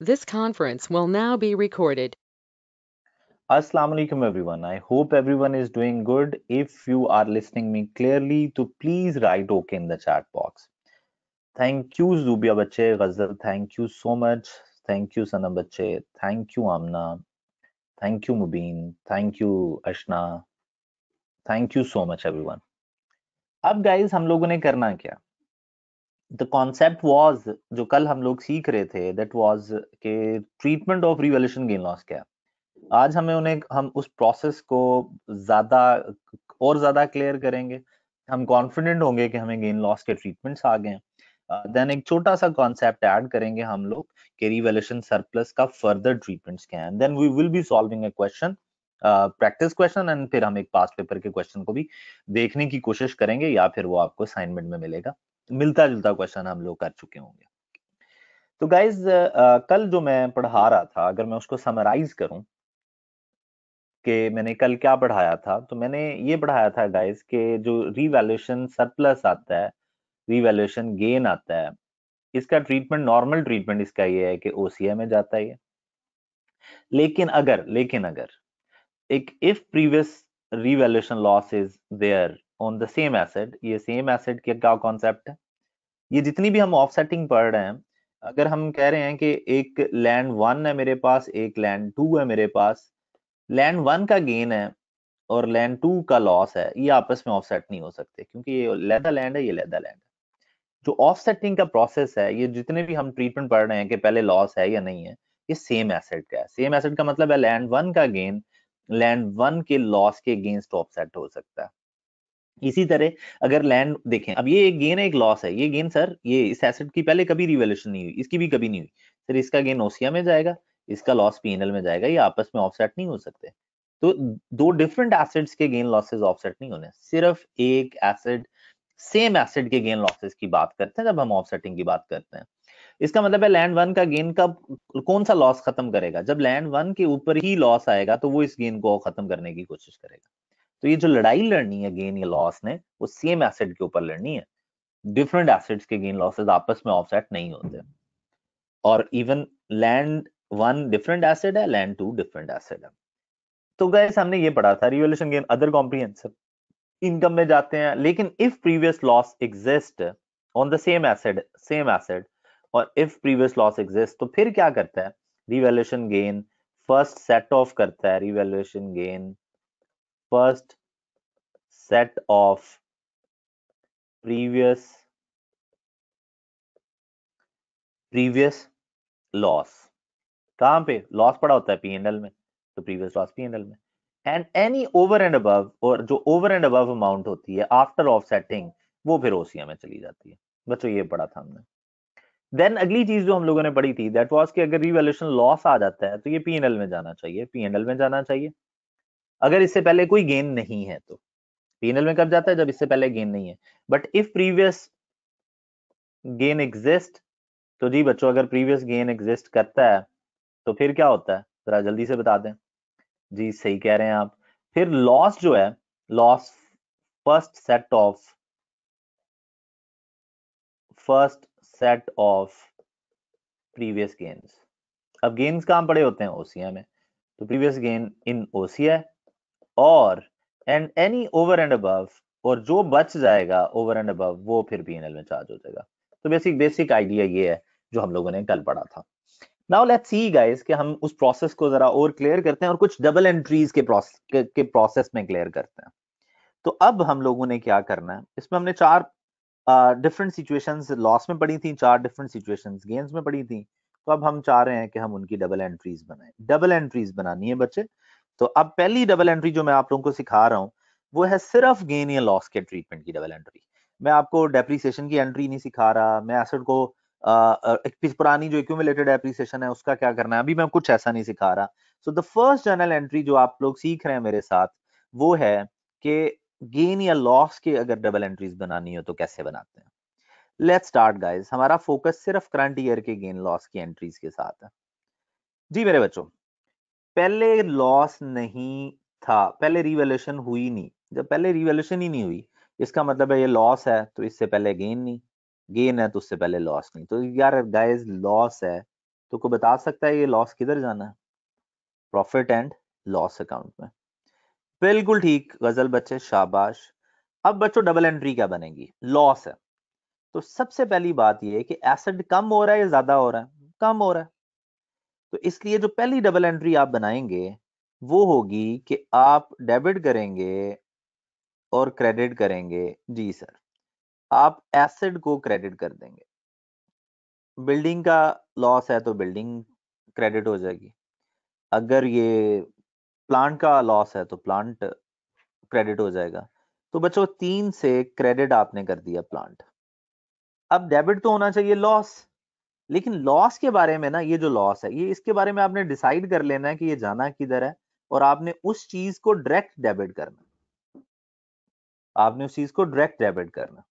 This conference will now be recorded. Assalamu alaikum everyone. I hope everyone is doing good. If you are listening me clearly, to please write okay in the chat box. Thank you Zubia Bache Ghazal. Thank you so much. Thank you Sanam Bache. Thank you Amna. Thank you Mubin. Thank you Ashna. Thank you so much everyone. अब guys, हम लोगों ने करना क्या the concept was जो कल हम लोग सीख रहे थे दैट वाज के treatment of revaluation gain loss क्या आज हमें उन्हें हम उस प्रोसेस को ज्यादा और ज्यादा क्लियर करेंगे हम कॉन्फिडेंट होंगे कि हमें गेन लॉस के ट्रीटमेंट्स आ गए देन uh, एक छोटा सा कॉन्सेप्ट ऐड करेंगे हम लोग के रिवॉल्यूशन सरप्लस का फर्दर ट्रीटमेंट्स क्या है then we will be solving a question practice question and फिर हम एक पास्ट पेपर के क्वेश्चन को भी देखने की कोशिश करेंगे या फिर वो आपको असाइनमेंट में मिलेगा मिलता जुलता क्वेश्चन हम लोग कर चुके होंगे तो गाइज कल जो मैं पढ़ा रहा था अगर मैं उसको समराइज करूं कि मैंने कल क्या पढ़ाया था तो मैंने ये पढ़ाया था गाइज के जो रिवेल्यूशन सरप्लस आता है रिवेल्यूशन गेन आता है इसका ट्रीटमेंट नॉर्मल ट्रीटमेंट इसका ये है कि ओसीए में जाता है लेकिन अगर लेकिन अगर एक if previous revaluation loss is there on the same asset ये सेम एसेट के क्या कॉन्सेप्ट है ये जितनी भी हम ऑफसेटिंग पढ़ रहे हैं अगर हम कह रहे हैं कि एक लैंड वन है मेरे पास एक लैंड टू है मेरे पास लैंड वन का गेन है और लैंड टू का लॉस है ये आपस में ऑफसेट नहीं हो सकते क्योंकि ये लेदा लैंड है ये लेदा लैंड है जो ऑफसेटिंग का प्रोसेस है ये जितने भी हम ट्रीटमेंट पढ़ रहे हैं कि पहले लॉस है या नहीं है ये सेम एसेट का है सेम एसेट का मतलब है लैंड वन का गेन लैंड वन के लॉस के अगेंस्ट ऑफसेट हो सकता है इसी तरह अगर लैंड देखें अब ये एक गेन है एक लॉस है ये गेन सर ये इस एसेट की पहले कभी रिवेल्यूशन नहीं हुई इसकी भी कभी नहीं हुई सर इसका गेन ओसिया में जाएगा इसका लॉस एल में जाएगा ये आपस में ऑफसेट नहीं हो सकते तो दो डिफरेंट एसेट्स के गेन लॉसेज ऑफसेट नहीं होने सिर्फ एक एसेट सेम एसेट के गेन लॉसेज की बात करते हैं जब हम ऑफसेटिंग की बात करते हैं इसका मतलब है लैंड वन का गेन कब कौन सा लॉस खत्म करेगा जब लैंड वन के ऊपर ही लॉस आएगा तो वो इस गेन को खत्म करने की कोशिश करेगा तो ये जो लड़ाई लड़नी है गेन या लॉस ने वो सेम एसेट के ऊपर लड़नी है डिफरेंट एसेट्स के गेन लॉसेज आपस में ऑफसेट नहीं होते और even land one different asset है लैंड टू डिफरेंट एसेट है तो गए हमने ये पढ़ा था revaluation gain other comprehensive income में जाते हैं लेकिन if previous loss exist on the same asset same asset और इफ प्रीवियस लॉस एग्जिस्ट तो फिर क्या करता है revaluation gain first set off करता है revaluation gain first set of previous previous loss कहां पे लॉस पड़ा होता है पीएनएल में तो प्रीवियस लॉस पीएनएल में and any over and above और जो ओवर एंड अबव अमाउंट होती है आफ्टर ऑफसेटिंग वो फिर ओसिया में चली जाती है बच्चों ये पढ़ा था हमने देन अगली चीज जो हम लोगों ने पढ़ी थी दैट वाज कि अगर रिवैल्यूएशन लॉस आ जाता है तो ये पीएनएल में जाना चाहिए पीएनएल में जाना चाहिए अगर इससे पहले कोई गेन नहीं है तो पीएनएल में कब जाता है जब इससे पहले गेन नहीं है but if previous gain exist तो जी बच्चों अगर प्रीवियस गेन एग्जिस्ट करता है तो फिर क्या होता है जरा जल्दी से बता दें जी सही कह रहे हैं आप फिर लॉस जो है loss first set off first set off previous gains अब गेन्स कहां पड़े होते हैं ओसिया में तो प्रीवियस गेन इन ओसिया और and any over and above और जो बच जाएगा ओवर एंड अबव वो फिर पी में चार्ज हो जाएगा तो बेसिक बेसिक आइडिया ये है जो हम लोगों ने कल पढ़ा था नाउ लेट सी गाइस कि हम उस प्रोसेस को जरा और क्लियर करते हैं और कुछ डबल एंट्रीज के प्रोसेस के, प्रोसेस में क्लियर करते हैं तो अब हम लोगों ने क्या करना है इसमें हमने चार डिफरेंट सिचुएशंस लॉस में पड़ी थी चार डिफरेंट सिचुएशंस गेंस में पड़ी थी तो अब हम चाह रहे हैं कि हम उनकी डबल एंट्रीज बनाए डबल एंट्रीज बनानी है बच्चे तो अब पहली डबल एंट्री जो मैं आप लोगों को सिखा रहा हूँ वो है सिर्फ गेन या लॉस के ट्रीटमेंट की डबल एंट्री मैं आपको डेप्रीसिएशन की एंट्री नहीं सिखा रहा मैं एसेट को आ, एक पुरानी जो एक्यूमुलेटेड एप्रीसिएशन है उसका क्या करना है अभी मैं कुछ ऐसा नहीं सिखा रहा so the first journal entry जो आप लोग सीख रहे हैं मेरे साथ वो है कि गेन या लॉस के अगर डबल एंट्रीज बनानी हो तो कैसे बनाते हैं लेट स्टार्ट गाइज हमारा फोकस सिर्फ करंट ईयर के गेन लॉस की एंट्रीज के साथ है जी मेरे बच्चों पहले लॉस नहीं था पहले रिवेल्यूशन हुई नहीं जब पहले रिवेल्यूशन ही नहीं हुई इसका मतलब है ये लॉस है तो इससे पहले गेन नहीं गेन है तो उससे पहले लॉस नहीं तो यार गाइस लॉस है तो कोई बता सकता है ये लॉस किधर जाना है प्रॉफिट एंड लॉस अकाउंट में बिल्कुल ठीक गजल बच्चे शाबाश अब बच्चों डबल एंट्री क्या बनेगी लॉस है तो सबसे पहली बात ये है कि एसेट कम हो रहा है या ज्यादा हो रहा है कम हो रहा है तो इसलिए जो पहली डबल एंट्री आप बनाएंगे वो होगी कि आप डेबिट करेंगे और क्रेडिट करेंगे जी सर आप एसेट को क्रेडिट कर देंगे बिल्डिंग का लॉस है तो बिल्डिंग क्रेडिट हो जाएगी अगर ये प्लांट का लॉस है तो प्लांट क्रेडिट हो जाएगा तो बच्चों तीन से क्रेडिट आपने कर दिया प्लांट अब डेबिट तो होना चाहिए लॉस लेकिन लॉस के बारे में ना ये जो लॉस है ये इसके बारे में आपने डिसाइड कर लेना है कि ये जाना किधर है और आपने उस चीज को डायरेक्ट डेबिट करना आपने उस चीज को डायरेक्ट डेबिट करना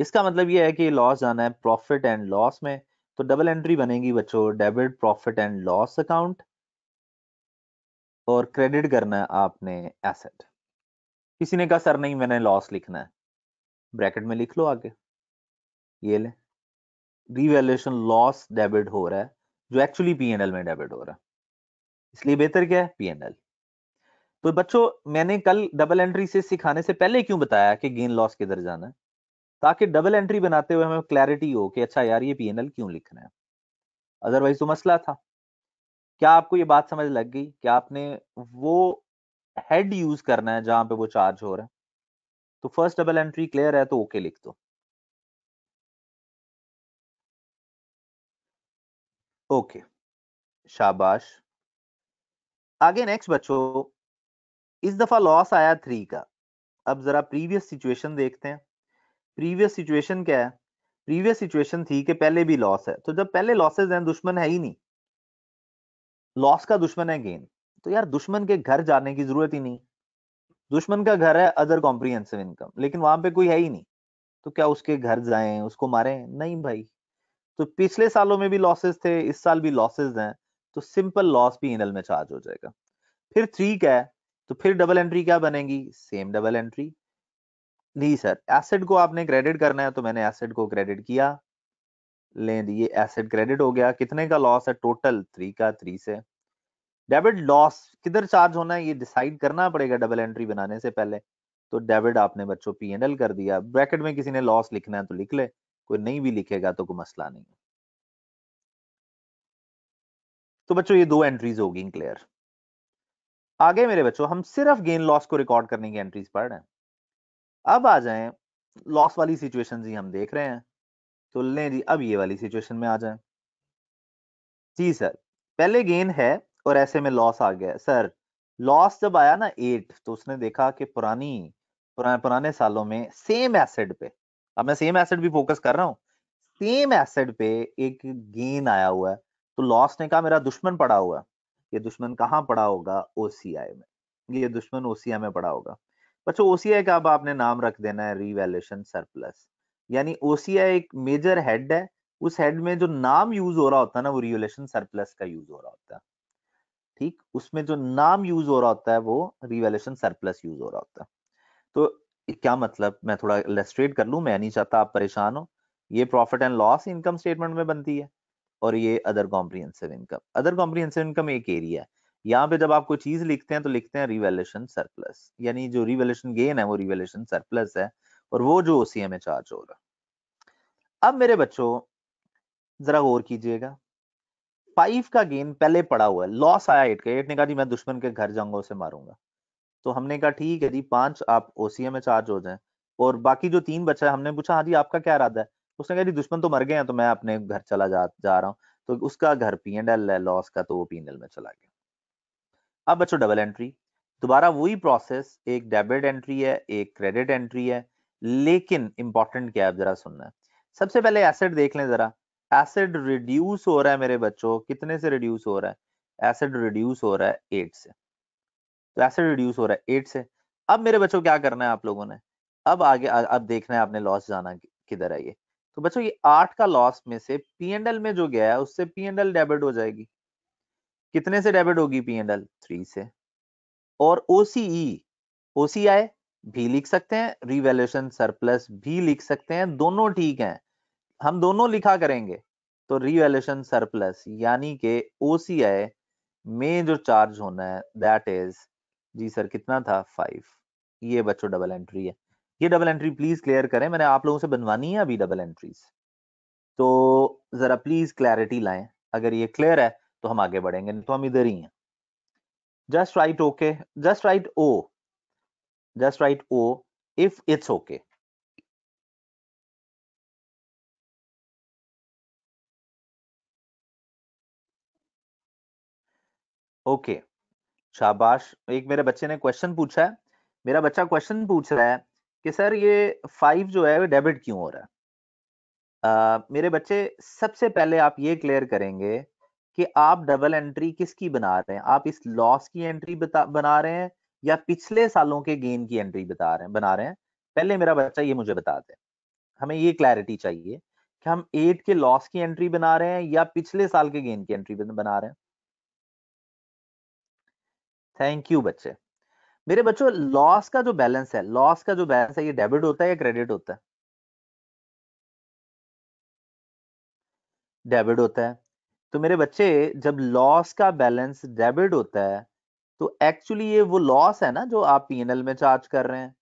इसका मतलब ये है कि लॉस जाना है प्रॉफिट एंड लॉस में तो डबल एंट्री बनेगी बच्चों debit profit and loss account और क्रेडिट करना है आपने एसेट किसी ने कहा सर नहीं मैंने लॉस लिखना है ब्रैकेट में लिख लो आगे ये ले रिवेल्यूशन लॉस डेबिट हो रहा है जो एक्चुअली पीएनएल में डेबिट हो रहा है इसलिए बेहतर क्या है पीएनएल तो बच्चों मैंने कल डबल एंट्री से सिखाने से पहले क्यों बताया कि गेन लॉस किधर जाना है ताकि डबल एंट्री बनाते हुए हमें क्लैरिटी हो कि अच्छा यार ये पीएनएल क्यों लिखना है अदरवाइज तो मसला था क्या आपको ये बात समझ लग गई कि आपने वो हेड यूज करना है जहां पे वो चार्ज हो रहा है तो फर्स्ट डबल एंट्री क्लियर है तो ओके लिख दो ओके शाबाश आगे नेक्स्ट बच्चों इस दफा लॉस आया थ्री का अब जरा प्रीवियस सिचुएशन देखते हैं प्रीवियस सिचुएशन क्या है प्रीवियस सिचुएशन थी कि पहले भी लॉस है तो जब पहले लॉसेज हैं दुश्मन है ही नहीं लॉस का दुश्मन है गेन तो यार दुश्मन के घर जाने की जरूरत ही नहीं दुश्मन का घर है अदर कॉम्प्रीहेंसिव इनकम लेकिन वहां पे कोई है ही नहीं तो क्या उसके घर जाए उसको मारे नहीं भाई तो पिछले सालों में भी लॉसेज थे इस साल भी लॉसेस हैं तो सिंपल लॉस भी इनल e में चार्ज हो जाएगा फिर थ्री का है तो फिर डबल एंट्री क्या बनेगी सेम डबल एंट्री नहीं सर एसेट को आपने क्रेडिट करना है तो मैंने एसेट को क्रेडिट किया लें ये एसेट क्रेडिट हो गया कितने का लॉस है टोटल थ्री का थ्री से डेबिट लॉस किधर चार्ज होना है ये डिसाइड करना पड़ेगा डबल एंट्री बनाने से पहले तो डेबिट आपने बच्चों पी एंड एल कर दिया ब्रैकेट में किसी ने लॉस लिखना है तो लिख ले कोई नहीं भी लिखेगा तो कोई मसला नहीं तो बच्चों ये दो एंट्रीज होगी क्लियर आगे मेरे बच्चों हम सिर्फ गेन लॉस को रिकॉर्ड करने की एंट्रीज पढ़ रहे हैं अब आ जाए लॉस वाली सिचुएशन ही हम देख रहे हैं तो ले जी अब ये वाली सिचुएशन में आ जाए जी सर पहले गेन है और ऐसे में लॉस आ गया सर लॉस जब आया ना एट तो उसने देखा कि पुरानी पुराने पुराने सालों में सेम एसेट पे अब मैं सेम एसेट भी फोकस कर रहा हूँ सेम एसेट पे एक गेन आया हुआ है तो लॉस ने कहा मेरा दुश्मन पड़ा हुआ है ये दुश्मन कहाँ पड़ा होगा ओसीआई में ये दुश्मन ओसीआई में पड़ा होगा बच्चों ओसीआई का अब आपने नाम रख देना है रिवेल्यूशन सरप्लस यानी ओसीआई एक मेजर हेड है उस हेड में जो नाम यूज हो रहा होता है ना वो रिवेल्यूशन सरप्लस का यूज हो रहा होता है ठीक उसमें जो नाम यूज हो रहा होता है वो रिवेल्यूशन सरप्लस यूज हो रहा होता है तो क्या मतलब मैं थोड़ा इलेस्ट्रेट कर लूँ मैं नहीं चाहता आप परेशान हो ये profit and loss income statement में बनती है और ये other comprehensive income other comprehensive income एक एरिया है यहाँ पे जब आप कोई चीज लिखते हैं तो लिखते हैं रिवेल्यूशन सरप्लस यानी जो रिवेल्यूशन गेन है वो रिवेल्यूशन सरप्लस है और वो जो ओसी में चार्ज हो रहा अब मेरे बच्चों जरा गौर कीजिएगा फाइव का गेन पहले पड़ा हुआ है लॉस आया एट का एट ने कहा जी मैं दुश्मन के घर जाऊंगा उसे मारूंगा तो हमने कहा ठीक है जी पांच आप ओसीए में चार्ज हो जाए और बाकी जो तीन बच्चा है हमने पूछा हाँ जी आपका क्या इरादा है उसने कहा जी दुश्मन तो मर गए हैं तो मैं अपने घर चला जा जा रहा हूँ तो उसका घर पी एंड एल है लॉस का तो वो पी में चला गया अब बच्चों डबल एंट्री दोबारा वही प्रोसेस एक डेबिट एंट्री है एक क्रेडिट एंट्री है लेकिन इंपॉर्टेंट क्या है जरा सुनना है सबसे पहले एसिड देख लें जरा एसिड रिड्यूस हो रहा है मेरे बच्चों कितने से रिड्यूस हो रहा है एसिड रिड्यूस हो रहा है एट से तो ऐसे रिड्यूस हो रहा है एट से अब मेरे बच्चों क्या करना है आप लोगों ने अब आगे अब देखना है आपने लॉस जाना किधर है ये तो बच्चों ये आठ का लॉस में से पी एंड एल में जो गया है उससे पी एंड एल डेबिट हो जाएगी कितने से डेबिट होगी पी एंड एल थ्री से और ओसीई ओसीआई e, भी लिख सकते हैं रिवेल्यूशन सरप्लस भी लिख सकते हैं दोनों ठीक हैं हम दोनों लिखा करेंगे तो रिवेल्यूशन सरप्लस यानी के ओसीआई में जो चार्ज होना है दैट इज जी सर कितना था फाइव ये बच्चों डबल एंट्री है ये डबल एंट्री प्लीज क्लियर करें मैंने आप लोगों से बनवानी है अभी डबल एंट्रीज तो जरा प्लीज क्लैरिटी लाएं अगर ये क्लियर है तो हम आगे बढ़ेंगे नहीं तो हम इधर ही हैं just right okay just right oh just right oh if it's okay okay शाबाश एक मेरे बच्चे ने क्वेश्चन पूछा है मेरा बच्चा क्वेश्चन पूछ रहा है कि सर ये फाइव जो है डेबिट क्यों हो रहा है Uh, मेरे बच्चे सबसे पहले आप ये क्लियर करेंगे कि आप डबल एंट्री किसकी बना रहे हैं आप इस लॉस की एंट्री बना रहे हैं या पिछले सालों के गेन की एंट्री बता रहे हैं बना रहे हैं पहले मेरा बच्चा ये मुझे बता दे हमें ये क्लैरिटी चाहिए कि हम एट के लॉस की एंट्री बना रहे हैं या पिछले साल के गेन की एंट्री बना रहे हैं थैंक यू बच्चे मेरे बच्चों लॉस का जो बैलेंस है लॉस का जो बैलेंस है ये डेबिट होता है या क्रेडिट होता है डेबिट होता है तो मेरे बच्चे जब लॉस का बैलेंस डेबिट होता है तो एक्चुअली ये वो लॉस है ना जो आप पी में चार्ज कर रहे हैं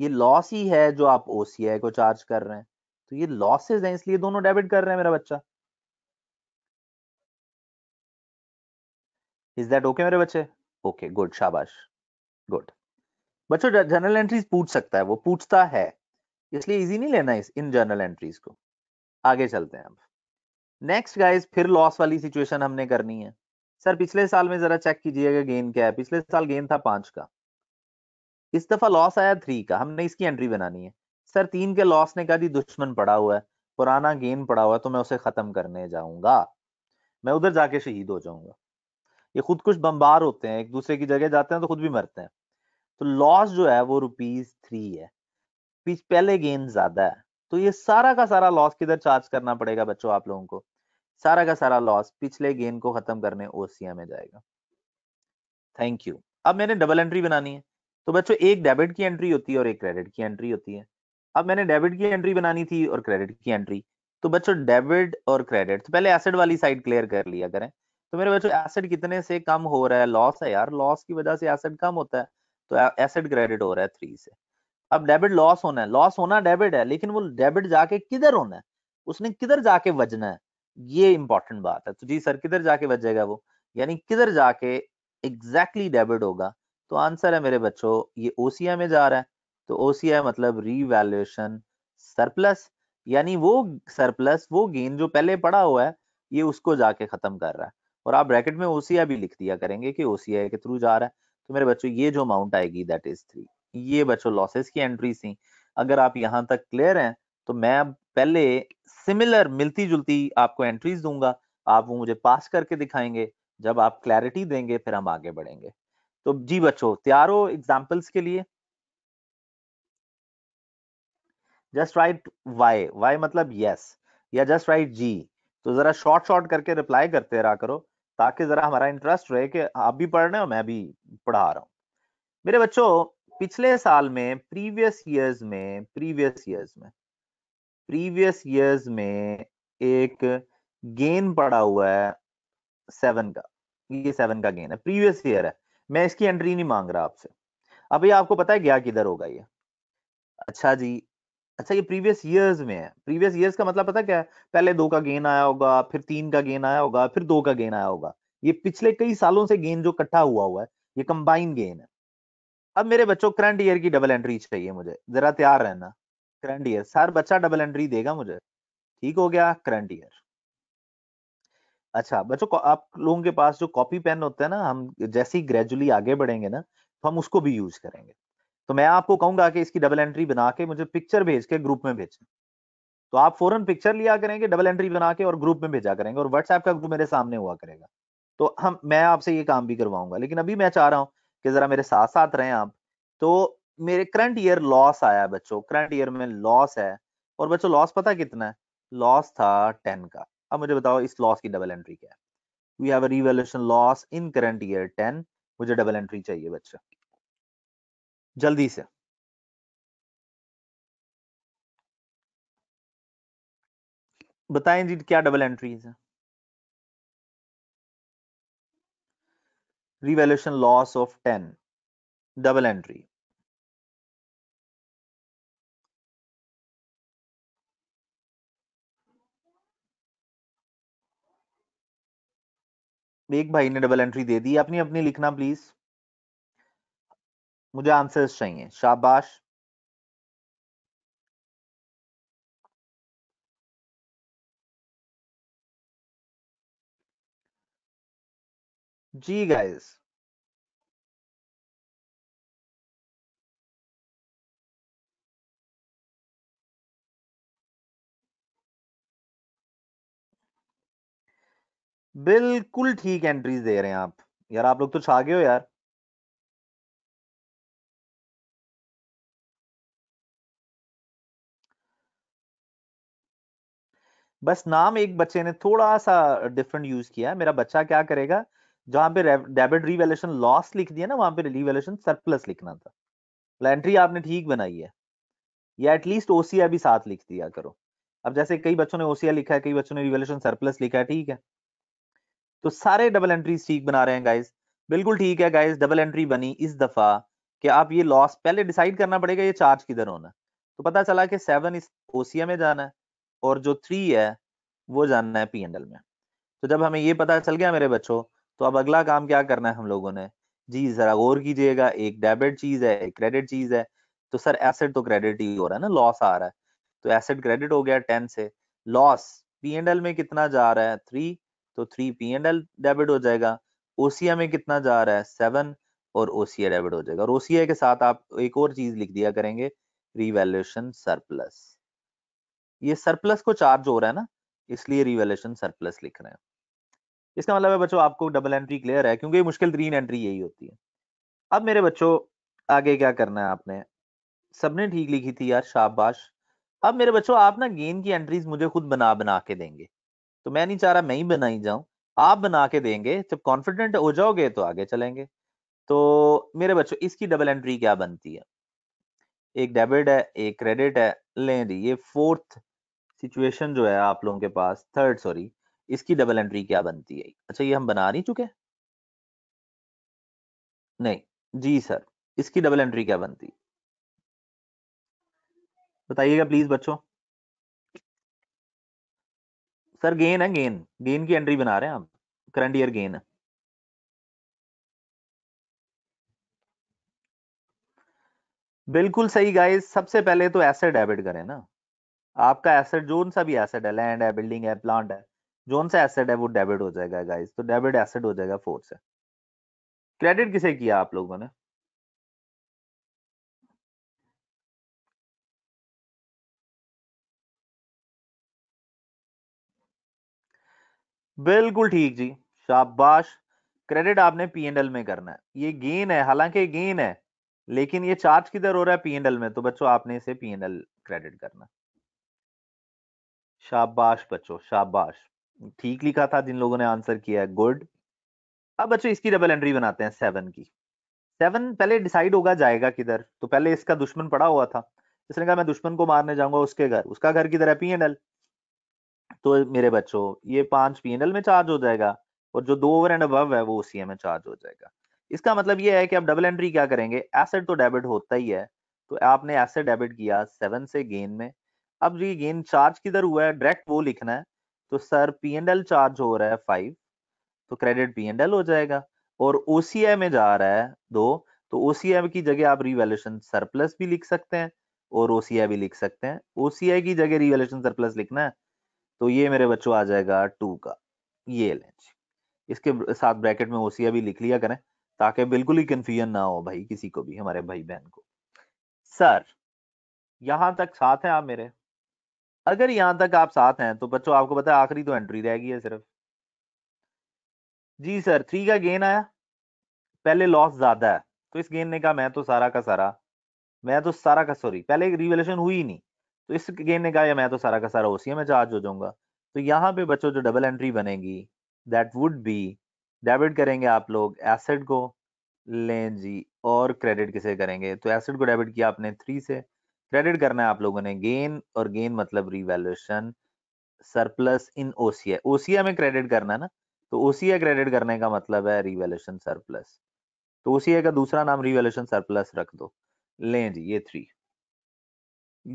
ये लॉस ही है जो आप ओ को चार्ज कर रहे हैं तो ये लॉसेज हैं इसलिए दोनों डेबिट कर रहे हैं मेरा बच्चा इज दैट ओके मेरे बच्चे ओके गुड शाबाश गुड बच्चों जर्नल एंट्रीज पूछ सकता है वो पूछता है इसलिए इजी नहीं लेना इस इन जर्नल एंट्रीज को आगे चलते हैं अब नेक्स्ट गाइस फिर लॉस वाली सिचुएशन हमने करनी है सर पिछले साल में जरा चेक कीजिएगा गेन क्या है पिछले साल गेन था पांच का इस दफा लॉस आया थ्री का हमने इसकी एंट्री बनानी है सर तीन के लॉस ने कहा दुश्मन पड़ा हुआ है पुराना गेन पड़ा हुआ है तो मैं उसे खत्म करने जाऊंगा मैं उधर जाके शहीद हो जाऊंगा ये खुद कुछ बम्बार होते हैं एक दूसरे की जगह जाते हैं तो खुद भी मरते हैं तो लॉस जो है वो रुपीज थ्री है पहले गेन ज्यादा है तो ये सारा का सारा लॉस किधर चार्ज करना पड़ेगा बच्चों आप लोगों को सारा का सारा लॉस पिछले गेन को खत्म करने ओसिया में जाएगा थैंक यू अब मैंने डबल एंट्री बनानी है तो बच्चों एक डेबिट की एंट्री होती है और एक क्रेडिट की एंट्री होती है अब मैंने डेबिट की एंट्री बनानी थी और क्रेडिट की एंट्री तो बच्चों डेबिट और क्रेडिट तो पहले एसेट वाली साइड क्लियर कर लिया करें तो मेरे बच्चों एसेट कितने से कम हो रहा है लॉस है यार लॉस की वजह से एसेट कम होता है तो एसेट क्रेडिट हो रहा है थ्री से अब डेबिट लॉस होना है लॉस होना डेबिट है लेकिन वो डेबिट जाके किधर होना है उसने किधर जाके बजना है ये इंपॉर्टेंट बात है तो जी सर किधर जाके बजेगा वो यानी किधर जाके एग्जैक्टली डेबिट होगा तो आंसर है मेरे बच्चों ये ओसीआई में जा रहा है तो ओसीआई मतलब रीवैल्यूएशन सरप्लस यानी वो सरप्लस वो गेन जो पहले पड़ा हुआ है ये उसको जाके खत्म कर रहा है और आप ब्रैकेट में ओसीआई भी लिख दिया करेंगे कि ओसीआई के थ्रू जा रहा है तो मेरे बच्चों ये जो अमाउंट आएगी दैट इज थ्री ये बच्चों लॉसेस की एंट्री थी अगर आप यहाँ तक क्लियर हैं तो मैं अब पहले सिमिलर मिलती जुलती आपको एंट्रीज दूंगा आप वो मुझे पास करके दिखाएंगे जब आप क्लैरिटी देंगे फिर हम आगे बढ़ेंगे तो जी बच्चों तैयार हो एग्जाम्पल्स के लिए जस्ट राइट वाई वाई मतलब यस या जस्ट राइट जी तो जरा शॉर्ट शॉर्ट करके रिप्लाई करते रहा करो ताकि जरा हमारा इंटरेस्ट रहे कि आप भी पढ़ रहे हो मैं भी पढ़ा रहा हूँ मेरे बच्चों पिछले साल में प्रीवियस ईयर्स में प्रीवियस ईयर्स में प्रीवियस ईयर्स में एक गेन पड़ा हुआ है सेवन का ये सेवन का गेन है प्रीवियस ईयर है मैं इसकी एंट्री नहीं मांग रहा आपसे अभी आपको पता है गया किधर होगा ये अच्छा जी अच्छा ये प्रीवियस ईयर्स में है प्रीवियस ईयर्स का मतलब पता क्या है पहले दो का गेन आया होगा फिर तीन का गेन आया होगा फिर दो का गेन आया होगा ये पिछले कई सालों से गेन जो इकट्ठा हुआ हुआ है ये कंबाइन गेन है अब मेरे बच्चों करंट ईयर की डबल एंट्री चाहिए मुझे जरा तैयार रहना करंट ईयर सर बच्चा डबल एंट्री देगा मुझे ठीक हो गया करंट ईयर अच्छा बच्चों आप लोगों के पास जो कॉपी पेन होता है ना हम जैसे ही ग्रेजुअली आगे बढ़ेंगे ना तो हम उसको भी यूज करेंगे तो मैं आपको कहूंगा कि इसकी डबल एंट्री बना के मुझे पिक्चर भेज के ग्रुप में भेजें तो आप फौरन पिक्चर लिया करेंगे डबल एंट्री बना के और ग्रुप में भेजा करेंगे और व्हाट्सएप का ग्रुप मेरे सामने हुआ करेगा तो हम मैं आपसे ये काम भी करवाऊंगा लेकिन अभी मैं चाह रहा हूँ कि जरा मेरे साथ साथ रहें आप तो मेरे करंट ईयर लॉस आया बच्चों करंट ईयर में लॉस है और बच्चों लॉस पता कितना है लॉस था टेन का अब मुझे बताओ इस लॉस की डबल एंट्री क्या है we have a revaluation loss in current year ten मुझे डबल एंट्री चाहिए बच्चों जल्दी से बताएं जी क्या डबल एंट्रीज है revaluation loss of ten double entry एक भाई ने डबल एंट्री दे दी अपनी अपनी लिखना प्लीज मुझे आंसर्स चाहिए शाबाश जी गाइस बिल्कुल ठीक एंट्रीज दे रहे हैं आप यार आप लोग तो छा गए हो यार बस नाम एक बच्चे ने थोड़ा सा डिफरेंट यूज किया है मेरा बच्चा क्या करेगा जहां पे डेबिट रिवेल्यूशन लॉस लिख दिया ना वहां पे रिवेल्यूशन सरप्लस लिखना था एंट्री आपने ठीक बनाई है या एटलीस्ट ओसीआई भी साथ लिख दिया करो अब जैसे कई बच्चों ने ओसीआई लिखा है कई बच्चों ने रिवेल्यूशन सरप्लस लिखा है ठीक है तो सारे डबल एंट्री ठीक बना रहे हैं गाइज बिल्कुल ठीक है गाइज डबल एंट्री बनी इस दफा कि आप ये लॉस पहले डिसाइड करना पड़ेगा ये चार्ज किधर होना तो पता चला कि सेवन इस ओसीआई में जाना है और जो थ्री है वो जानना है पी एंडल में तो जब हमें ये पता चल गया मेरे बच्चों तो अब अगला काम क्या करना है हम लोगों ने जी जरा गौर कीजिएगा एक डेबिट चीज है एक क्रेडिट चीज है तो सर एसेट तो क्रेडिट ही हो रहा है ना लॉस आ रहा है तो एसेट क्रेडिट हो गया टेन से लॉस पी एंड एल में कितना जा रहा है थ्री तो three P and L debit हो जाएगा ओसीए में कितना जा रहा है सेवन और ओसीए डेबिट हो जाएगा और ओसिया के साथ आप एक और चीज लिख दिया करेंगे रिवेल्यूशन सरप्लस ये सरप्लस को चार्ज हो रहा है ना इसलिए रिवेल्यूशन सरप्लस लिख रहे हैं इसका मतलब है बच्चों आपको डबल एंट्री क्लियर है क्योंकि मुश्किल ग्रीन एंट्री यही होती है अब मेरे बच्चों आगे क्या करना है आपने सबने ठीक लिखी थी यार शाबाश अब मेरे बच्चों आप ना गेंद की एंट्रीज मुझे खुद बना बना के देंगे तो मैं नहीं चाह रहा मैं ही बनाई जाऊं आप बना के देंगे जब कॉन्फिडेंट हो जाओगे तो आगे चलेंगे तो मेरे बच्चों इसकी डबल एंट्री क्या बनती है एक डेबिट है एक क्रेडिट है लें जी ये फोर्थ सिचुएशन जो है आप लोगों के पास थर्ड सॉरी इसकी डबल एंट्री क्या बनती है अच्छा ये हम बना नहीं चुके नहीं जी सर इसकी डबल एंट्री क्या बनती बताइएगा प्लीज बच्चों सर गेन है गेन गेन की एंट्री बना रहे हैं आप करंट ईयर गेन है बिल्कुल सही गाइस सबसे पहले तो एसेट डेबिट करें ना आपका एसेट जोन सा भी एसेट है लैंड है बिल्डिंग है प्लांट है जोन सा एसेट है वो डेबिट हो जाएगा गाइस तो डेबिट एसेट हो जाएगा फोर से क्रेडिट किसे किया आप लोगों ने बिल्कुल ठीक जी शाबाश क्रेडिट आपने पी एंड एल में करना है ये गेन है हालांकि गेन है लेकिन ये चार्ज किधर हो रहा है पी एंड एल में तो बच्चों आपने इसे पी एंड एल क्रेडिट करना शाबाश बच्चों शाबाश ठीक लिखा था जिन लोगों ने आंसर किया है गुड अब बच्चों इसकी डबल एंट्री बनाते हैं सेवन की सेवन पहले डिसाइड होगा जाएगा किधर तो पहले इसका दुश्मन पड़ा हुआ था इसने कहा मैं दुश्मन को मारने जाऊंगा उसके घर उसका घर किधर है पीएनएल तो मेरे बच्चों ये पांच पीएनएल में चार्ज हो जाएगा और जो दो ओवर एंड अब है वो उसी में चार्ज हो जाएगा इसका मतलब ये है कि आप डबल एंट्री क्या करेंगे एसेट तो डेबिट होता ही है तो आपने एसेट डेबिट किया सेवन से गेन में अब ये गेन चार्ज किधर हुआ है डायरेक्ट वो लिखना है तो sir P and L charge हो रहा है फाइव तो क्रेडिट पी एंड एल हो जाएगा और ओसीआई में जा रहा है दो तो ओसीआई की जगह आप रिवेल्यूशन सरप्लस भी लिख सकते हैं और ओसीआई भी लिख सकते हैं ओसीआई की जगह रिवेल्यूशन सरप्लस लिखना है तो ये मेरे बच्चों आ जाएगा टू का ये लें इसके साथ ब्रैकेट में ओसीआई भी लिख लिया करें ताकि बिल्कुल ही कंफ्यूजन ना हो भाई किसी को भी हमारे भाई बहन को सर यहां तक साथ हैं आप मेरे अगर यहाँ तक आप साथ हैं तो बच्चों आपको पता है आखिरी तो एंट्री रहेगी है सिर्फ जी सर थ्री का गेन आया पहले लॉस ज्यादा है तो इस गेन ने कहा मैं तो सारा का सारा मैं तो सारा का सॉरी पहले एक रिवेलेशन हुई नहीं तो इस गेन ने कहा मैं तो सारा का सारा ओसी में चार्ज हो जाऊंगा तो यहाँ पे बच्चों जो डबल एंट्री बनेगी दैट वुड बी डेबिट करेंगे आप लोग एसेट को लें जी और क्रेडिट किसे करेंगे तो एसेट को डेबिट किया आपने थ्री से क्रेडिट करना है आप लोगों ने गेन और गेन मतलब revaluation surplus in OCI OCI में क्रेडिट करना है ना तो ओसीआई क्रेडिट करने का मतलब है रिवेल्यूशन सरप्लस तो ओसीआई का दूसरा नाम रिवेल्यूशन सरप्लस रख दो ले जी ये थ्री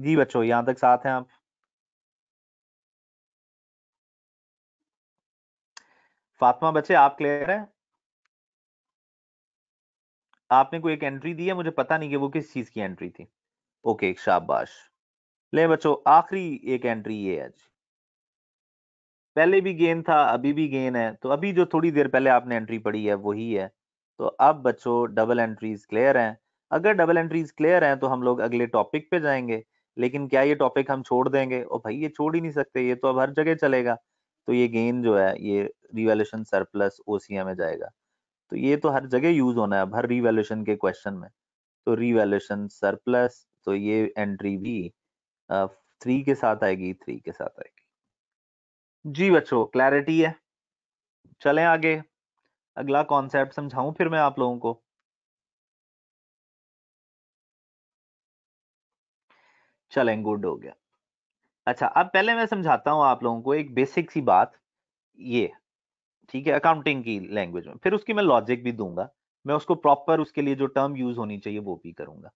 जी बच्चों यहां तक साथ हैं आप फातिमा बच्चे आप क्लियर है आपने कोई एक एंट्री दी है मुझे पता नहीं कि वो किस चीज की एंट्री थी ओके शाबाश ले बच्चों आखिरी एक एंट्री ये है जी पहले भी गेन था अभी भी गेन है तो अभी जो थोड़ी देर पहले आपने एंट्री पढ़ी है वही है तो अब बच्चों डबल एंट्रीज क्लियर हैं अगर डबल एंट्रीज क्लियर हैं तो हम लोग अगले टॉपिक पे जाएंगे लेकिन क्या ये टॉपिक हम छोड़ देंगे और भाई ये छोड़ ही नहीं सकते ये तो अब हर जगह चलेगा तो ये गेन जो है ये रिवेल्यूशन सरप्लस ओसीएम में जाएगा तो ये तो हर जगह यूज होना है अब हर रिवेल्यूशन के क्वेश्चन में तो रिवेल्यूशन सरप्लस तो ये एंट्री भी थ्री के साथ आएगी थ्री के साथ आएगी जी बच्चों क्लैरिटी है चलें आगे अगला कॉन्सेप्ट समझाऊं फिर मैं आप लोगों को चलें गुड हो गया अच्छा अब पहले मैं समझाता हूं आप लोगों को एक बेसिक सी बात ये ठीक है अकाउंटिंग की लैंग्वेज में फिर उसकी मैं लॉजिक भी दूंगा मैं उसको प्रॉपर उसके लिए जो टर्म यूज होनी चाहिए वो भी करूंगा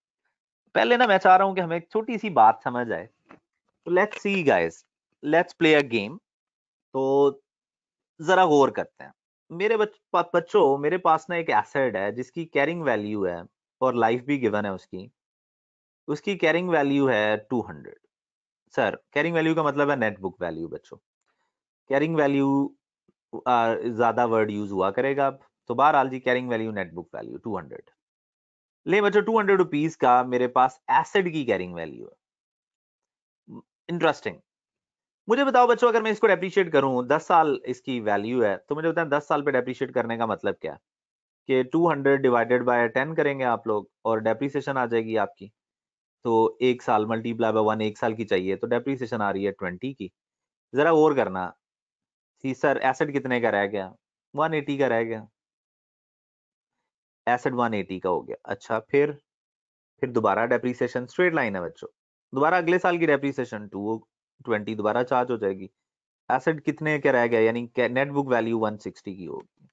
पहले ना मैं चाह रहा हूं कि हमें एक छोटी सी बात समझ आए तो let's see guys let's play a game तो जरा गौर करते हैं मेरे बच, बच्चों मेरे पास ना एक एसेट है जिसकी कैरिंग वैल्यू है और लाइफ भी गिवन है उसकी उसकी कैरिंग वैल्यू है 200 सर कैरिंग वैल्यू का मतलब है नेट बुक वैल्यू बच्चों कैरिंग वैल्यू ज्यादा वर्ड यूज हुआ करेगा अब तो बहरहाल जी carrying value net book value 200 ले बच्चों टू हंड्रेड रुपीज का मेरे पास एसेड की कैरिंग वैल्यू है इंटरेस्टिंग मुझे बताओ बच्चों अगर मैं इसको डेप्रीशिएट करूं दस साल इसकी वैल्यू है तो मुझे बताएं दस साल पे डेप्रीशिएट करने का मतलब क्या कि कि 200 डिवाइडेड बाय 10 करेंगे आप लोग और डेप्रीसिएशन आ जाएगी आपकी तो एक साल मल्टीप्लाई बाय वन एक साल की चाहिए तो डेप्रीसिएशन आ रही है ट्वेंटी की जरा और करना कि सर एसेट कितने का रह गया वन एटी का रह गया वन 180 का हो गया अच्छा फिर फिर दोबारा डेप्रीसिएशन स्ट्रेट लाइन है बच्चों दोबारा अगले साल की डेप्रीसिएशन टू ट्वेंटी दोबारा चार्ज हो जाएगी एसेड कितने के रह गया यानी नेट बुक वैल्यू 160 की होगी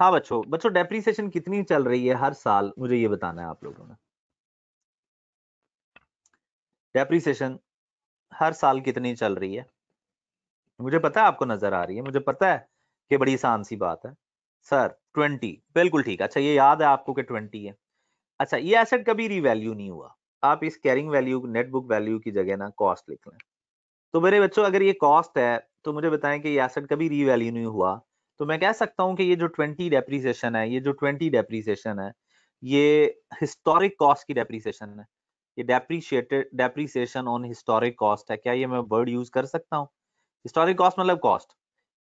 हाँ बच्चों बच्चों डेप्रीसिएशन कितनी चल रही है हर साल मुझे ये बताना है आप लोगों ने डेप्रीसिएशन हर साल कितनी चल रही है मुझे पता है आपको नजर आ रही है मुझे पता है कि बड़ी आसान सी बात है सर ट्वेंटी बिल्कुल ठीक अच्छा ये याद है आपको कि ट्वेंटी है अच्छा ये एसेट कभी रिवैल्यू नहीं हुआ आप इस carrying value net book value की जगह ना कॉस्ट लिख लें तो मेरे बच्चों अगर ये कॉस्ट है तो मुझे बताएं कि ये एसेट कभी रिवैल्यू नहीं हुआ तो मैं कह सकता हूं कि ये जो ट्वेंटी डेप्रीसिएशन है ये जो ट्वेंटी डेप्रीसिएशन है ये हिस्टोरिक कॉस्ट की डेप्रीसिएशन है ये depreciated depreciation on historic cost है क्या ये मैं वर्ड यूज कर सकता हूँ हिस्टोरिक कॉस्ट मतलब कॉस्ट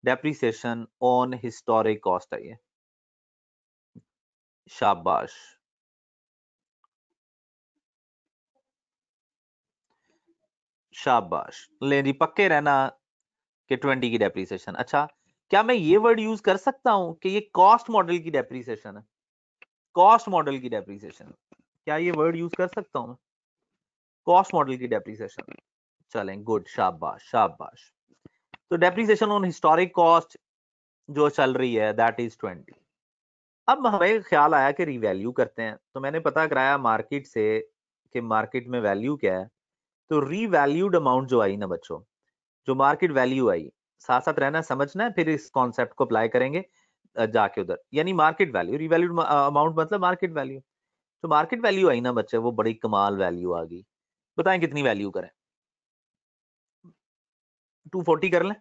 ऑन हिस्टोरिक कॉस्ट आई है शाबाश शाबाश ले जी पक्के रहना कि ट्वेंटी की डेप्रीसिएशन अच्छा क्या मैं ये वर्ड यूज कर सकता हूं कि ये कॉस्ट मॉडल की डेप्रीसिएशन है कॉस्ट मॉडल की डेप्रीसिएशन क्या ये वर्ड यूज कर सकता हूं कॉस्ट मॉडल की डेप्रीसिएशन चलें गुड शाबाश शाबाश तो डेप्रीसिएशन ऑन हिस्टोरिक कॉस्ट जो चल रही है दैट इज ट्वेंटी अब हमें ख्याल आया कि रिवैल्यू करते हैं तो मैंने पता कराया मार्केट से कि मार्केट में वैल्यू क्या है तो रीवैल्यूड अमाउंट जो आई ना बच्चों जो मार्केट वैल्यू आई साथ साथ रहना समझना है फिर इस कॉन्सेप्ट को अप्लाई करेंगे जाके उधर यानी मार्केट वैल्यू रिवैल्यूड अमाउंट मतलब मार्केट वैल्यू तो मार्केट वैल्यू आई ना बच्चे वो बड़ी कमाल वैल्यू आ गई बताएं कितनी वैल्यू करें टू फोर्टी कर लें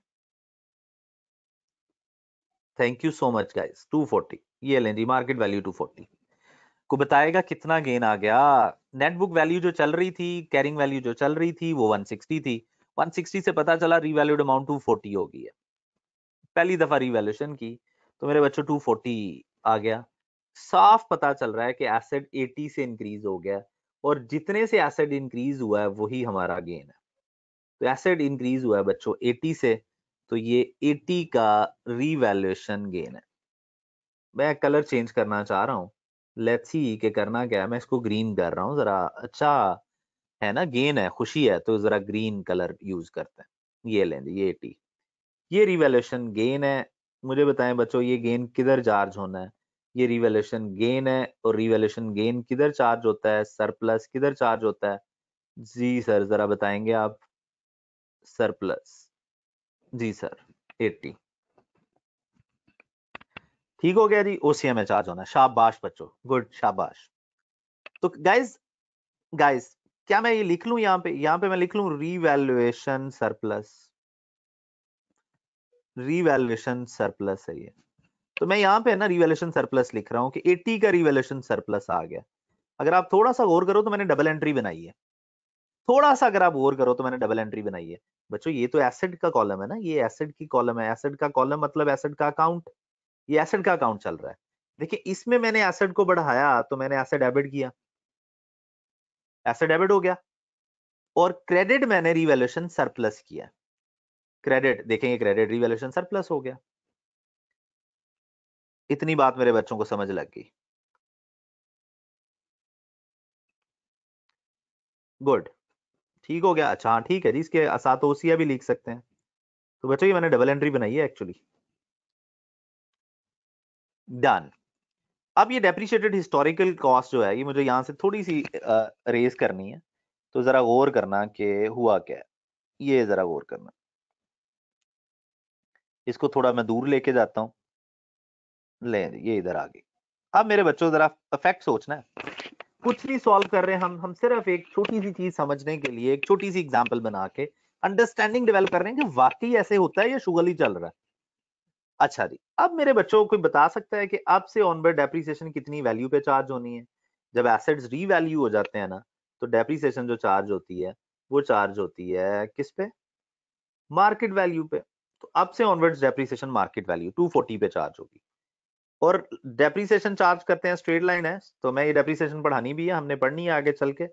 thank you so much guys two forty ये लें जी मार्केट वैल्यू टू फोर्टी को बताएगा कितना गेन आ गया नेटबुक वैल्यू जो चल रही थी कैरिंग वैल्यू जो चल रही थी वो 160 थी 160 से पता चला रिवैल्यूड अमाउंट 240 हो गई है पहली दफा रिवैल्यूशन की तो मेरे बच्चों 240 आ गया साफ पता चल रहा है कि एसेट 80 से इंक्रीज हो गया और जितने से एसेट इंक्रीज हुआ है वही हमारा गेन है तो एसेट इंक्रीज हुआ है बच्चों 80 से तो ये 80 का रीवैल्यूएशन गेन है मैं कलर चेंज करना चाह रहा हूँ लेट्स सी के करना क्या है मैं इसको ग्रीन कर रहा हूँ जरा अच्छा है ना गेन है खुशी है तो जरा ग्रीन कलर यूज करते हैं ये लें ये एटी ये रिवेल्यूशन गेन है मुझे बताएं बच्चों ये गेन किधर चार्ज होना है ये रिवेल्यूशन गेन है और रिवेल्यूशन गेन किधर चार्ज होता है सरप्लस किधर चार्ज होता है जी सर जरा बताएंगे आप सरप्लस जी सर 80 ठीक हो गया जी ओसीएम में चार्ज होना शाबाश बच्चों गुड शाबाश तो गाइस गाइस क्या मैं ये लिख लू यहां पे यहां पे मैं लिख लू रीवैल्युएशन सरप्लस रीवैल्युएशन सरप्लस है ये तो मैं यहां पे ना रिवेल्यूशन सरप्लस लिख रहा हूँ कि 80 का रिवेल्यूशन सरप्लस आ गया अगर आप थोड़ा सा गौर करो तो मैंने डबल एंट्री बनाई है थोड़ा सा अगर आप गौर करो तो मैंने डबल एंट्री बनाई है बच्चों ये तो एसिड का कॉलम है ना ये एसिड की कॉलम है एसिड का कॉलम मतलब एसिड का अकाउंट ये एसिड का अकाउंट चल रहा है देखिए इसमें मैंने एसिड को बढ़ाया तो मैंने एसिड डेबिट किया एसिड डेबिट हो गया और क्रेडिट मैंने रिवेल्यूशन सरप्लस किया क्रेडिट देखेंगे क्रेडिट रिवेल्यूशन सरप्लस हो गया इतनी बात मेरे बच्चों को समझ लग गई गुड ठीक हो गया अच्छा हाँ, ठीक है जी इसके असातोसिया भी लिख सकते हैं तो बच्चों ये मैंने डबल एंट्री बनाई है एक्चुअली डन अब ये डेप्रिशिएटेड हिस्टोरिकल कॉस्ट जो है ये मुझे यहाँ से थोड़ी सी रेज करनी है तो जरा गौर करना कि हुआ क्या ये जरा गौर करना इसको थोड़ा मैं दूर लेके जाता हूँ ले ये इधर आ गई अब मेरे बच्चों जरा इफेक्ट सोचना है कुछ नहीं सॉल्व कर रहे हैं हम हम सिर्फ एक छोटी सी चीज समझने के लिए एक छोटी सी एग्जाम्पल बना के अंडरस्टैंडिंग डेवलप कर रहे हैं कि वाकई ऐसे होता है या शुगर ही चल रहा है अच्छा जी अब मेरे बच्चों को कोई बता सकता है कि अब से ऑनवर्ड डेप्रीसिएशन कितनी वैल्यू पे चार्ज होनी है जब एसेट्स रीवैल्यू हो जाते हैं ना तो डेप्रीसिएशन जो चार्ज होती है वो चार्ज होती है किस पे मार्केट वैल्यू पे तो अब से ऑनवर्ड्स डेप्रीसिएशन मार्केट वैल्यू 240 पे चार्ज होगी और डेप्रीसिएशन चार्ज करते हैं स्ट्रेट लाइन है तो मैं ये डेप्रीसिएशन पढ़ानी भी है हमने पढ़नी है आगे चल के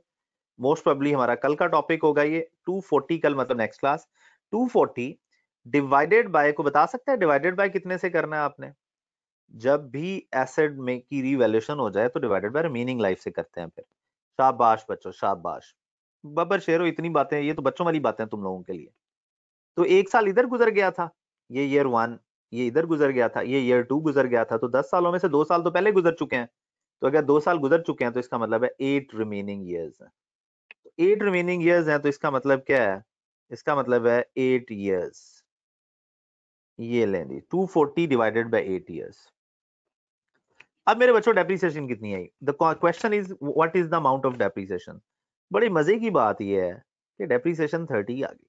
मोस्ट प्रॉब्ली हमारा कल का टॉपिक होगा ये 240 कल मतलब नेक्स्ट क्लास 240 डिवाइडेड बाय को बता सकते हैं डिवाइडेड बाय कितने से करना है आपने जब भी एसेट में की रिवैल्यूएशन हो जाए तो डिवाइडेड बाय रिमेनिंग लाइफ से करते हैं फिर शाबाश बच्चों शाबाश बबर शेरो इतनी बातें ये तो बच्चों वाली बातें तुम लोगों के लिए तो एक साल इधर गुजर गया था ये ईयर वन ये इधर गुजर गया था ये ईयर टू गुजर गया था तो दस सालों में से दो साल तो पहले गुजर चुके हैं तो अगर दो साल गुजर चुके हैं तो इसका मतलब है eight remaining years eight remaining years हैं तो इसका मतलब क्या है इसका मतलब है एट ईयर्स ये लें जी forty divided by eight years अब मेरे बच्चों डेप्रीसिएशन कितनी आई the question is what is the amount of depreciation बड़ी मजे की बात यह है कि डेप्रीसिएशन थर्टी आ गई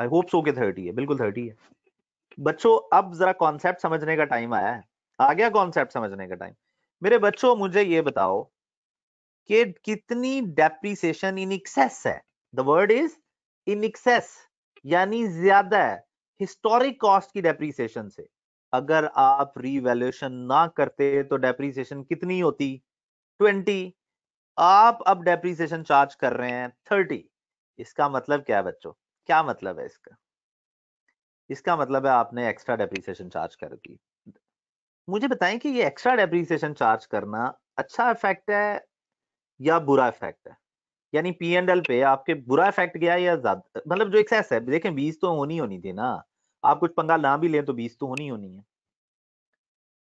आई होप सो के थर्टी है बिल्कुल थर्टी है बच्चों अब जरा कॉन्सेप्ट समझने का टाइम आया है आ गया कॉन्सेप्ट समझने का टाइम मेरे बच्चों मुझे ये बताओ कि कितनी डेप्रीसिएशन इन एक्सेस है the word is in excess यानी ज्यादा है हिस्टोरिक कॉस्ट की डेप्रीसिएशन से अगर आप रिवेल्यूशन ना करते तो डेप्रीसिएशन कितनी होती ट्वेंटी आप अब डेप्रीसिएशन चार्ज कर रहे हैं थर्टी इसका मतलब क्या है बच्चों क्या मतलब है इसका इसका मतलब है आपने एक्स्ट्रा डेप्रीसिएशन चार्ज कर दी मुझे बताएं कि ये एक्स्ट्रा डेप्रीसिएशन चार्ज करना अच्छा इफेक्ट है या बुरा इफेक्ट है यानी पी एंड एल पे आपके बुरा इफेक्ट गया या ज्यादा मतलब जो एक्सेस है देखें बीस तो होनी होनी थी ना आप कुछ पंगा ना भी लें तो बीस तो होनी होनी है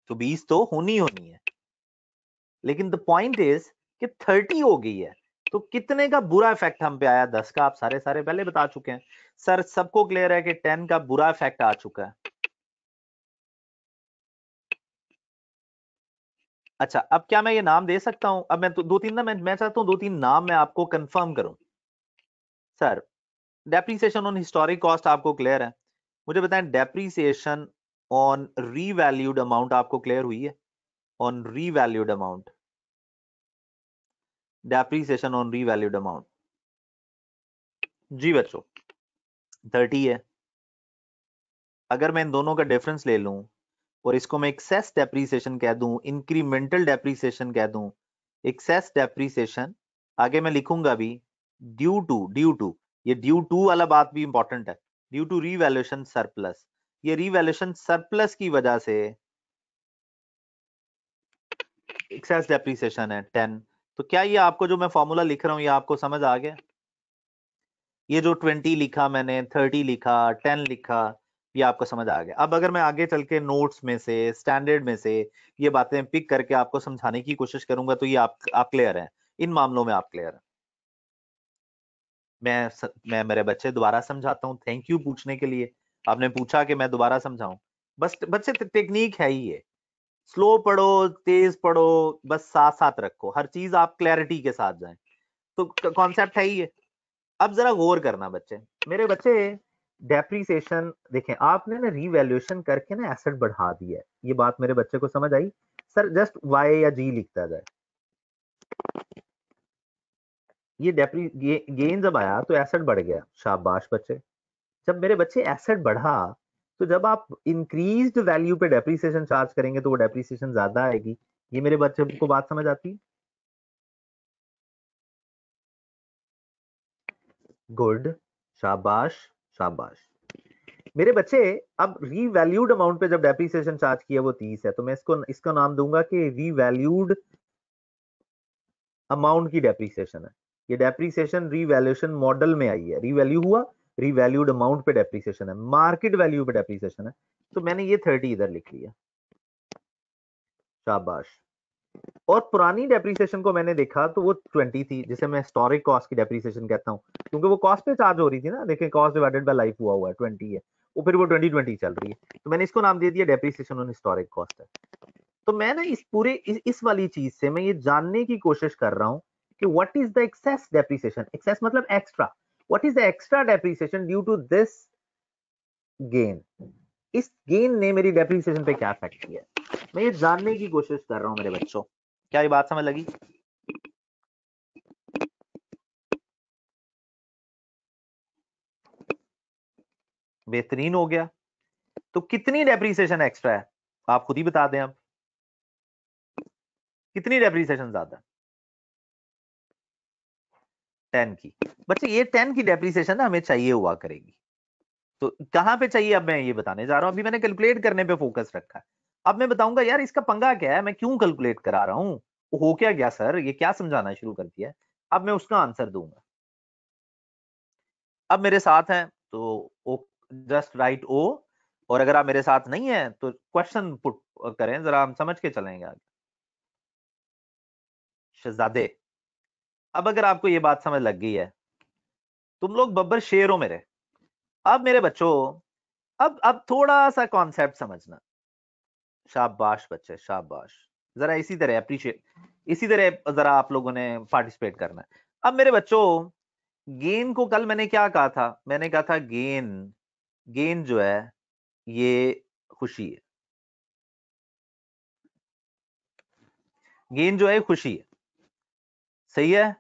तो बीस तो होनी होनी है लेकिन द पॉइंट इज कि थर्टी हो गई है तो कितने का बुरा इफेक्ट हम पे आया दस का आप सारे सारे पहले बता चुके हैं सर सबको क्लियर है कि टेन का बुरा इफेक्ट आ चुका है अच्छा अब क्या मैं ये नाम दे सकता हूं अब मैं तो, दो तीन ना मैं मैं चाहता हूं दो तीन नाम मैं आपको कंफर्म करूं sir depreciation on historic cost आपको क्लियर है मुझे बताएं डेप्रीसिएशन ऑन रीवैल्यूड अमाउंट आपको क्लियर हुई है on revalued amount depreciation on revalued amount जी बच्चों थर्टी है अगर मैं इन दोनों का डिफरेंस ले लूं और इसको मैं एक्सेस डेप्रीसिएशन कह दूं इंक्रीमेंटल डेप्रीसिएशन कह दूं एक्सेस डेप्रीसिएशन आगे मैं लिखूंगा भी ड्यू टू ड्यू टू ये ड्यू टू वाला बात भी इंपॉर्टेंट है ड्यू टू रीवैल्यूएशन सरप्लस ये रीवैल्यूशन सरप्लस की वजह से एक्सेस डेप्रीसिएशन है टेन तो क्या ये आपको जो मैं फॉर्मूला लिख रहा हूँ ये आपको समझ आ गया ये जो ट्वेंटी लिखा मैंने थर्टी लिखा टेन लिखा ये आपको समझ आ गया अब अगर मैं आगे चल के नोट्स में से स्टैंडर्ड में से ये बातें पिक करके आपको समझाने की कोशिश करूंगा तो ये आप आप क्लियर हैं इन मामलों में आप क्लियर हैं मैं मैं मेरे बच्चे दोबारा समझाता हूँ थैंक यू पूछने के लिए आपने पूछा कि मैं दोबारा समझाऊं बस बच्चे टेक्निक है ही ये स्लो पढ़ो तेज पढ़ो बस साथ साथ रखो हर चीज आप क्लैरिटी के साथ जाए तो कॉन्सेप्ट है ही है अब जरा गौर करना बच्चे मेरे बच्चे डेप्रीसिएशन देखें आपने ना रीवैल्यूएशन करके ना एसेट बढ़ा दिया है ये बात मेरे बच्चे को समझ आई सर जस्ट वाई या जी लिखता जाए ये डेप्री गेन जब आया तो एसेट बढ़ गया शाबाश बच्चे जब मेरे बच्चे एसेट बढ़ा तो जब आप इंक्रीज वैल्यू पे डेप्रीसिएशन चार्ज करेंगे तो वो डेप्रीसिएशन ज्यादा आएगी ये मेरे बच्चे को बात समझ आती है गुड शाबाश शाबाश मेरे बच्चे अब रीवैल्यूड अमाउंट पे जब डेप्रीसिएशन चार्ज किया वो तीस है तो मैं इसको इसका नाम दूंगा कि रीवैल्यूड अमाउंट की डेप्रीसिएशन है ये डेप्रीसिएशन रीवैल्यूशन मॉडल में आई है रीवैल्यू हुआ रिवैल्यूड अमाउंट पे डेप्रीसिएशन है मार्केट वैल्यू पे डेप्रीसिएशन है तो मैंने ये थर्टी इधर लिख लिया शाबाश और पुरानी डेप्रीसिएशन को मैंने देखा तो वो ट्वेंटी थी जिसे मैं हिस्टोरिक कॉस्ट की डेप्रीसिएशन कहता हूँ क्योंकि वो कॉस्ट पे चार्ज हो रही थी ना देखिए कॉस्ट डिवाइडेड बाय लाइफ हुआ हुआ है ट्वेंटी है वो फिर वो ट्वेंटी ट्वेंटी चल रही है तो मैंने इसको नाम दे दिया डेप्रीसिएशन ऑन हिस्टोरिक कॉस्ट है तो मैं ना इस पूरे इस, इस वाली चीज से मैं ये जानने की कोशिश कर रहा हूँ कि what is the excess depreciation excess मतलब extra what is the extra depreciation due to this gain इस गेन ने मेरी डेप्रीसिएशन पे क्या इफेक्ट किया मैं ये जानने की कोशिश कर रहा हूं मेरे बच्चों क्या ये बात समझ लगी बेहतरीन हो गया तो कितनी डेप्रीसिएशन एक्स्ट्रा है आप खुद ही बता दें आप कितनी डेप्रीसिएशन ज्यादा टेन की बच्चे ये टेन की डेप्रीसिएशन ना हमें चाहिए हुआ करेगी तो कहाँ पे चाहिए अब मैं ये बताने जा रहा हूँ अभी मैंने कैलकुलेट करने पे फोकस रखा है अब मैं बताऊंगा यार इसका पंगा क्या है मैं क्यों कैलकुलेट करा रहा हूँ हो क्या गया सर ये क्या समझाना शुरू कर दिया अब मैं उसका आंसर दूंगा अब मेरे साथ हैं तो जस्ट राइट ओ और अगर आप मेरे साथ नहीं है तो क्वेश्चन पुट करें जरा हम समझ के चलेंगे आगे शहजादे अब अगर आपको ये बात समझ लग गई है तुम लोग बब्बर शेर हो मेरे अब मेरे बच्चों अब अब थोड़ा सा कॉन्सेप्ट समझना शाबाश बच्चे शाबाश जरा इसी तरह अप्रिशिएट इसी तरह जरा आप लोगों ने पार्टिसिपेट करना है अब मेरे बच्चों गेन को कल मैंने क्या कहा था मैंने कहा था गेन गेन जो है ये खुशी है गेन जो है खुशी है सही है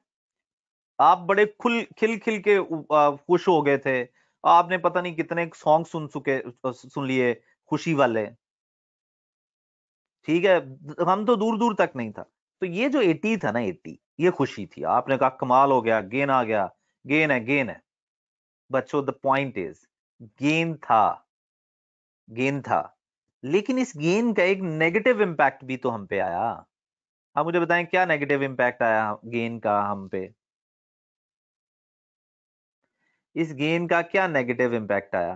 आप बड़े खुल खिल खिल के खुश हो गए थे आपने पता नहीं कितने सॉन्ग सुन चुके सुन लिए खुशी वाले ठीक है हम तो दूर दूर तक नहीं था तो ये जो एटी था ना एटी ये खुशी थी आपने कहा कमाल हो गया गेन आ गया गेन है गेन है बच्चों द पॉइंट इज गेन था गेन था लेकिन इस गेन का एक नेगेटिव इम्पैक्ट भी तो हम पे आया आप हाँ, मुझे बताएं क्या नेगेटिव इम्पैक्ट आया गेन का हम पे इस गेन का क्या नेगेटिव इम्पैक्ट आया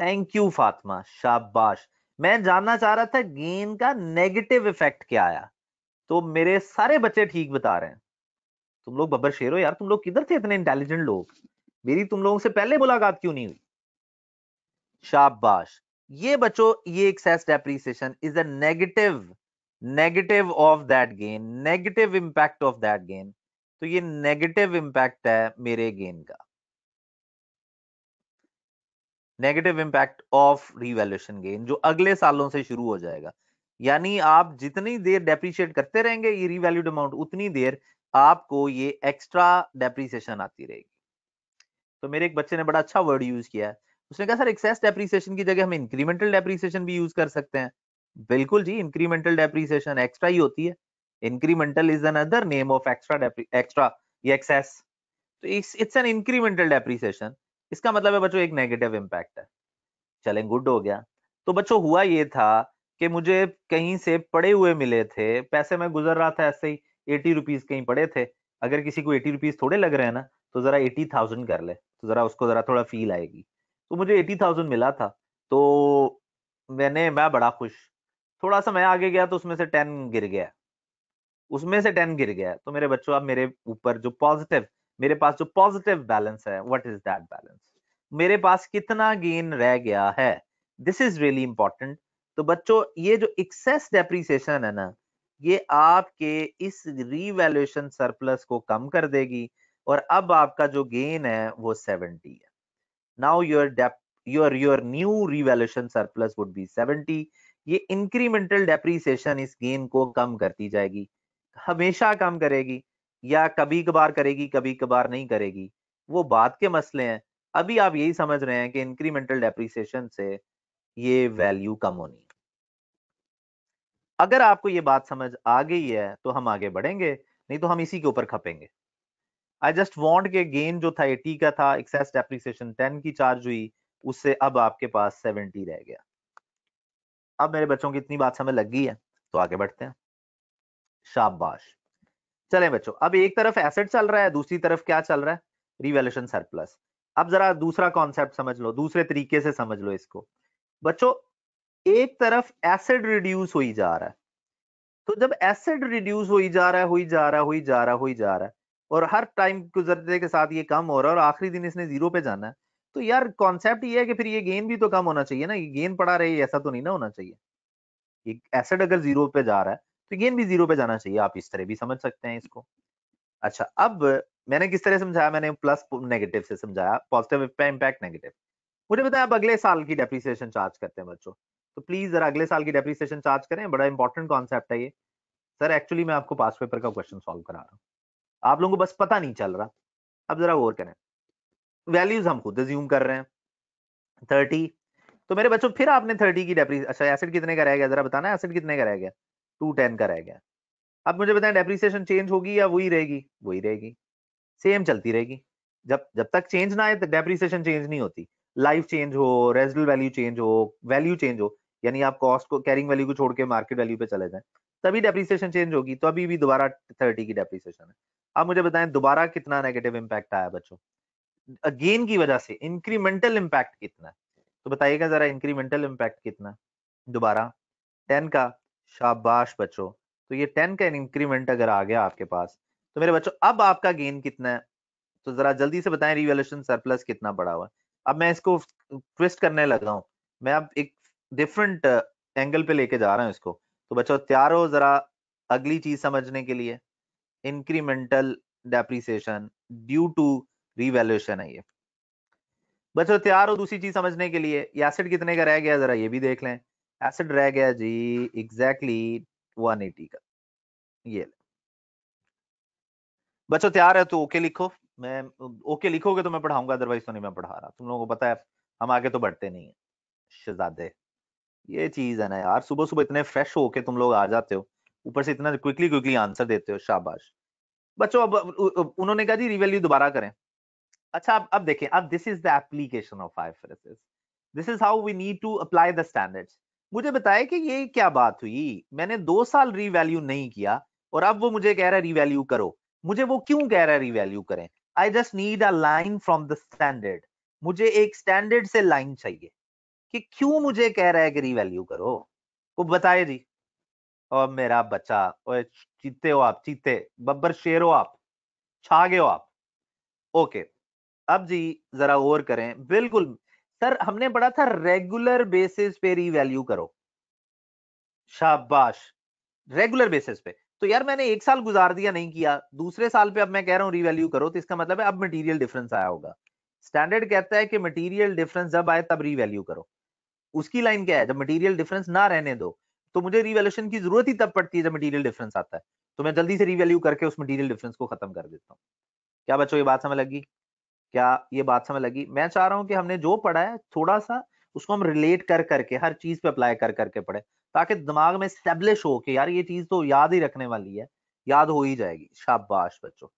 थैंक यू फातिमा शाबाश मैं जानना चाह रहा था गेन का नेगेटिव इफेक्ट क्या आया तो मेरे सारे बच्चे ठीक बता रहे हैं तुम लोग बब्बर शेर हो यार तुम लोग किधर थे इतने इंटेलिजेंट लोग मेरी तुम लोगों से पहले मुलाकात क्यों नहीं हुई शाबाश ये बच्चों ये excess depreciation is a negative negative of that gain negative impact of that gain तो ये नेगेटिव इंपैक्ट है मेरे गेन का negative impact of revaluation gain जो अगले सालों से शुरू हो जाएगा यानी आप जितनी देर डेप्रीशिएट करते रहेंगे ये रिवैल्यूड अमाउंट उतनी देर आपको ये एक्स्ट्रा डेप्रीसिएशन आती रहेगी तो मेरे एक बच्चे ने बड़ा अच्छा वर्ड यूज किया है उसने कहा सर एक्सेस डेप्रीसिएशन की जगह हम इंक्रीमेंटल डेप्रीसिएशन भी यूज कर सकते हैं बिल्कुल जी इंक्रीमेंटल डेप्रीसिएशन एक्स्ट्रा ही होती है incremental is an other name of extra extra ये एक्सेस तो इट्स एन इंक्रीमेंटल डेप्रीसिएशन इसका मतलब है बच्चों एक नेगेटिव इम्पैक्ट है चले गुड हो गया तो बच्चों हुआ ये था कि मुझे कहीं से पड़े हुए मिले थे पैसे में गुजर रहा था ऐसे ही एटी रुपीज कहीं पड़े थे अगर किसी को एटी रुपीज थोड़े लग रहे हैं ना तो जरा एटी थाउजेंड कर ले तो जरा उसको जरा थोड़ा फील आएगी तो मुझे एटी थाउजेंड मिला था तो मैंने मैं बड़ा खुश थोड़ा सा मैं आगे गया तो उसमें से टेन गिर गया उसमें से टेन गिर गया तो मेरे बच्चों आप मेरे ऊपर जो पॉजिटिव मेरे पास जो positive balance what what that दैट बैलेंस मेरे पास कितना गेन रह गया है दिस इज रियली इंपॉर्टेंट तो बच्चों ये जो एक्सेस डेप्रीसिएशन है ना ये आपके इस रीवैल्यूएशन सरप्लस को कम कर देगी और अब आपका जो गेन है वो 70 है now your your your new revaluation surplus would be 70 ये इंक्रीमेंटल डेप्रीसिएशन इस गेन को कम करती जाएगी हमेशा कम करेगी या कभी कभार करेगी कभी कभार नहीं करेगी वो बाद के मसले हैं अभी आप यही समझ रहे हैं कि इंक्रीमेंटल डेप्रीसिएशन से ये वैल्यू कम होनी अगर आपको ये बात समझ आ गई है तो हम आगे बढ़ेंगे नहीं तो हम इसी के ऊपर खपेंगे आई जस्ट वॉन्ट के गेन जो था एटी का था एक्सेस डेप्रीसिएशन टेन की चार्ज हुई उससे अब आपके पास सेवेंटी रह गया अब मेरे बच्चों की इतनी बात समझ लग गई है तो आगे बढ़ते हैं शाबाश चले बच्चों अब एक तरफ एसेट चल रहा है दूसरी तरफ क्या चल रहा है रिवेल्यूशन सरप्लस अब जरा दूसरा कॉन्सेप्ट समझ लो दूसरे तरीके से समझ लो इसको बच्चों एक तरफ एसिड रिड्यूस हो जा रहा है तो जब एसिड रिड्यूस हो जा रहा है हुई जा रहा है हुई जा रहा है हुई जा रहा है और हर टाइम गुजरते के साथ ये कम हो रहा है और आखिरी दिन इसने जीरो पे जाना है तो यार कॉन्सेप्ट ये है कि फिर ये गेन भी तो कम होना चाहिए ना ये गेन पड़ा रहे ऐसा तो नहीं ना होना चाहिए एसिड अगर जीरो पे जा रहा है तो गेन भी जीरो पे जाना चाहिए आप इस तरह भी समझ सकते हैं इसको अच्छा अब मैंने किस तरह समझाया मैंने प्लस नेगेटिव से समझाया पॉजिटिव इम्पैक्ट नेगेटिव मुझे बताया आप अगले साल की डेप्रीसिएशन चार्ज करते हैं बच्चों तो प्लीज जरा अगले साल की डेप्रीसिएशन चार्ज करें बड़ा इंपॉर्टेंट कॉन्सेप्ट है ये सर एक्चुअली मैं आपको पास पेपर का क्वेश्चन सॉल्व करा रहा हूँ आप लोगों को बस पता नहीं चल रहा अब जरा गौर करें वैल्यूज हम खुद रिज्यूम कर रहे हैं थर्टी तो मेरे बच्चों फिर आपने थर्टी की डेप्री अच्छा एसिड कितने का रह गया जरा बताना एसिड कितने का रह गया टू टेन का रह गया अब मुझे बताएं डेप्रीसिएशन चेंज होगी या वही रहेगी वही रहेगी सेम चलती रहेगी जब जब तक चेंज ना आए तो डेप्रीसिएशन चेंज नहीं होती लाइफ चेंज हो रेजल वैल्यू चेंज हो वैल्यू चेंज हो यानी आप कॉस्ट को कैरिंग वैल्यू को छोड़ के मार्केट वैल्यू पे चले जाए तभी डेप्रीसिएशन चेंज होगी तो अभी भी दोबारा थर्टी की डेप्रीसिएशन है अब मुझे बताएं दोबारा कितना नेगेटिव इम्पैक्ट आया बच्चों अगेन की वजह से इंक्रीमेंटल इम्पैक्ट कितना है तो बताइएगा जरा इंक्रीमेंटल इम्पैक्ट कितना दोबारा टेन का शाबाश बच्चों तो ये टेन का इंक्रीमेंट अगर आ गया आपके पास तो मेरे बच्चों अब आपका गेन कितना है तो जरा जल्दी से बताएं रिवेल्यूशन सरप्लस कितना बढ़ा हुआ अब मैं इसको ट्विस्ट करने लगा हूँ मैं अब एक डिफरेंट एंगल uh, पे लेके जा रहा हूँ इसको तो बच्चों तैयार हो जरा अगली चीज समझने के लिए incremental depreciation due to revaluation है ये बच्चों तैयार हो दूसरी चीज समझने के लिए एसेट कितने का रह गया जरा ये भी देख लें एसिड रह गया जी एग्जैक्टली exactly 180 का ये बच्चों तैयार है तो ओके लिखो मैं ओके लिखोगे तो मैं पढ़ाऊंगा अदरवाइज तो नहीं मैं पढ़ा रहा तुम लोगों को पता है हम आगे तो बढ़ते नहीं है शहजादे ये चीज है ना यार सुबह सुबह इतने फ्रेश होके तुम लोग आ जाते हो ऊपर से इतना क्विकली क्विकली आंसर देते हो शाबाश बच्चों अब उन्होंने कहा जी रिवेल्यू दोबारा करें अच्छा अब अब देखें अब this is the application of IFRS this is how we need to apply the standards मुझे बताए कि ये क्या बात हुई मैंने दो साल रीवैल्यू नहीं किया और अब वो मुझे कह रहा है रीवैल्यू करो मुझे वो क्यों कह रहा है रीवैल्यू करें I just need a line from the standard मुझे एक स्टैंडर्ड से लाइन चाहिए कि क्यों मुझे कह रहा है कि रीवैल्यू करो वो बताए जी और मेरा बच्चा और चीते हो आप चीते बब्बर शेर हो आप छा गए हो आप ओके अब जी जरा और करें बिल्कुल सर हमने पढ़ा था रेगुलर बेसिस पे रीवैल्यू करो शाबाश रेगुलर बेसिस पे तो यार मैंने एक साल गुजार दिया नहीं किया दूसरे साल पे अब मैं कह रहा हूँ रीवैल्यू करो तो इसका मतलब है अब मटेरियल डिफरेंस आया होगा स्टैंडर्ड कहता है कि मटेरियल डिफरेंस जब आए तब रिवैल्यू करो उसकी लाइन क्या है जब मटीरियल डिफरेंस ना रहने दो तो मुझे रिवेल्यूशन की जरूरत ही तब पड़ती है जब मटीरियल डिफरेंस आता है तो मैं जल्दी से रिवेल्यू करके उस मटीरियल डिफरेंस को खत्म कर देता हूँ क्या बच्चों ये बात समझ लगी क्या ये बात समझ लगी मैं चाह रहा हूँ कि हमने जो पढ़ा है थोड़ा सा उसको हम रिलेट कर करके हर चीज पे अप्लाई कर करके पढ़े ताकि दिमाग में स्टेब्लिश हो कि यार ये चीज तो याद ही रखने वाली है याद हो ही जाएगी शाबाश बच्चों